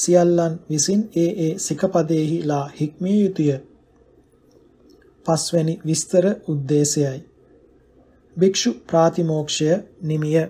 Speaker 1: සියල්ලන් විසින් ඒ ඒ සිකපදෙහිලා හික්මිය යුතුය. පස්වැනි විස්තර ಉದ್ದೇಶයයි. භික්ෂු ප්‍රාතිමෝක්ෂය නිමිය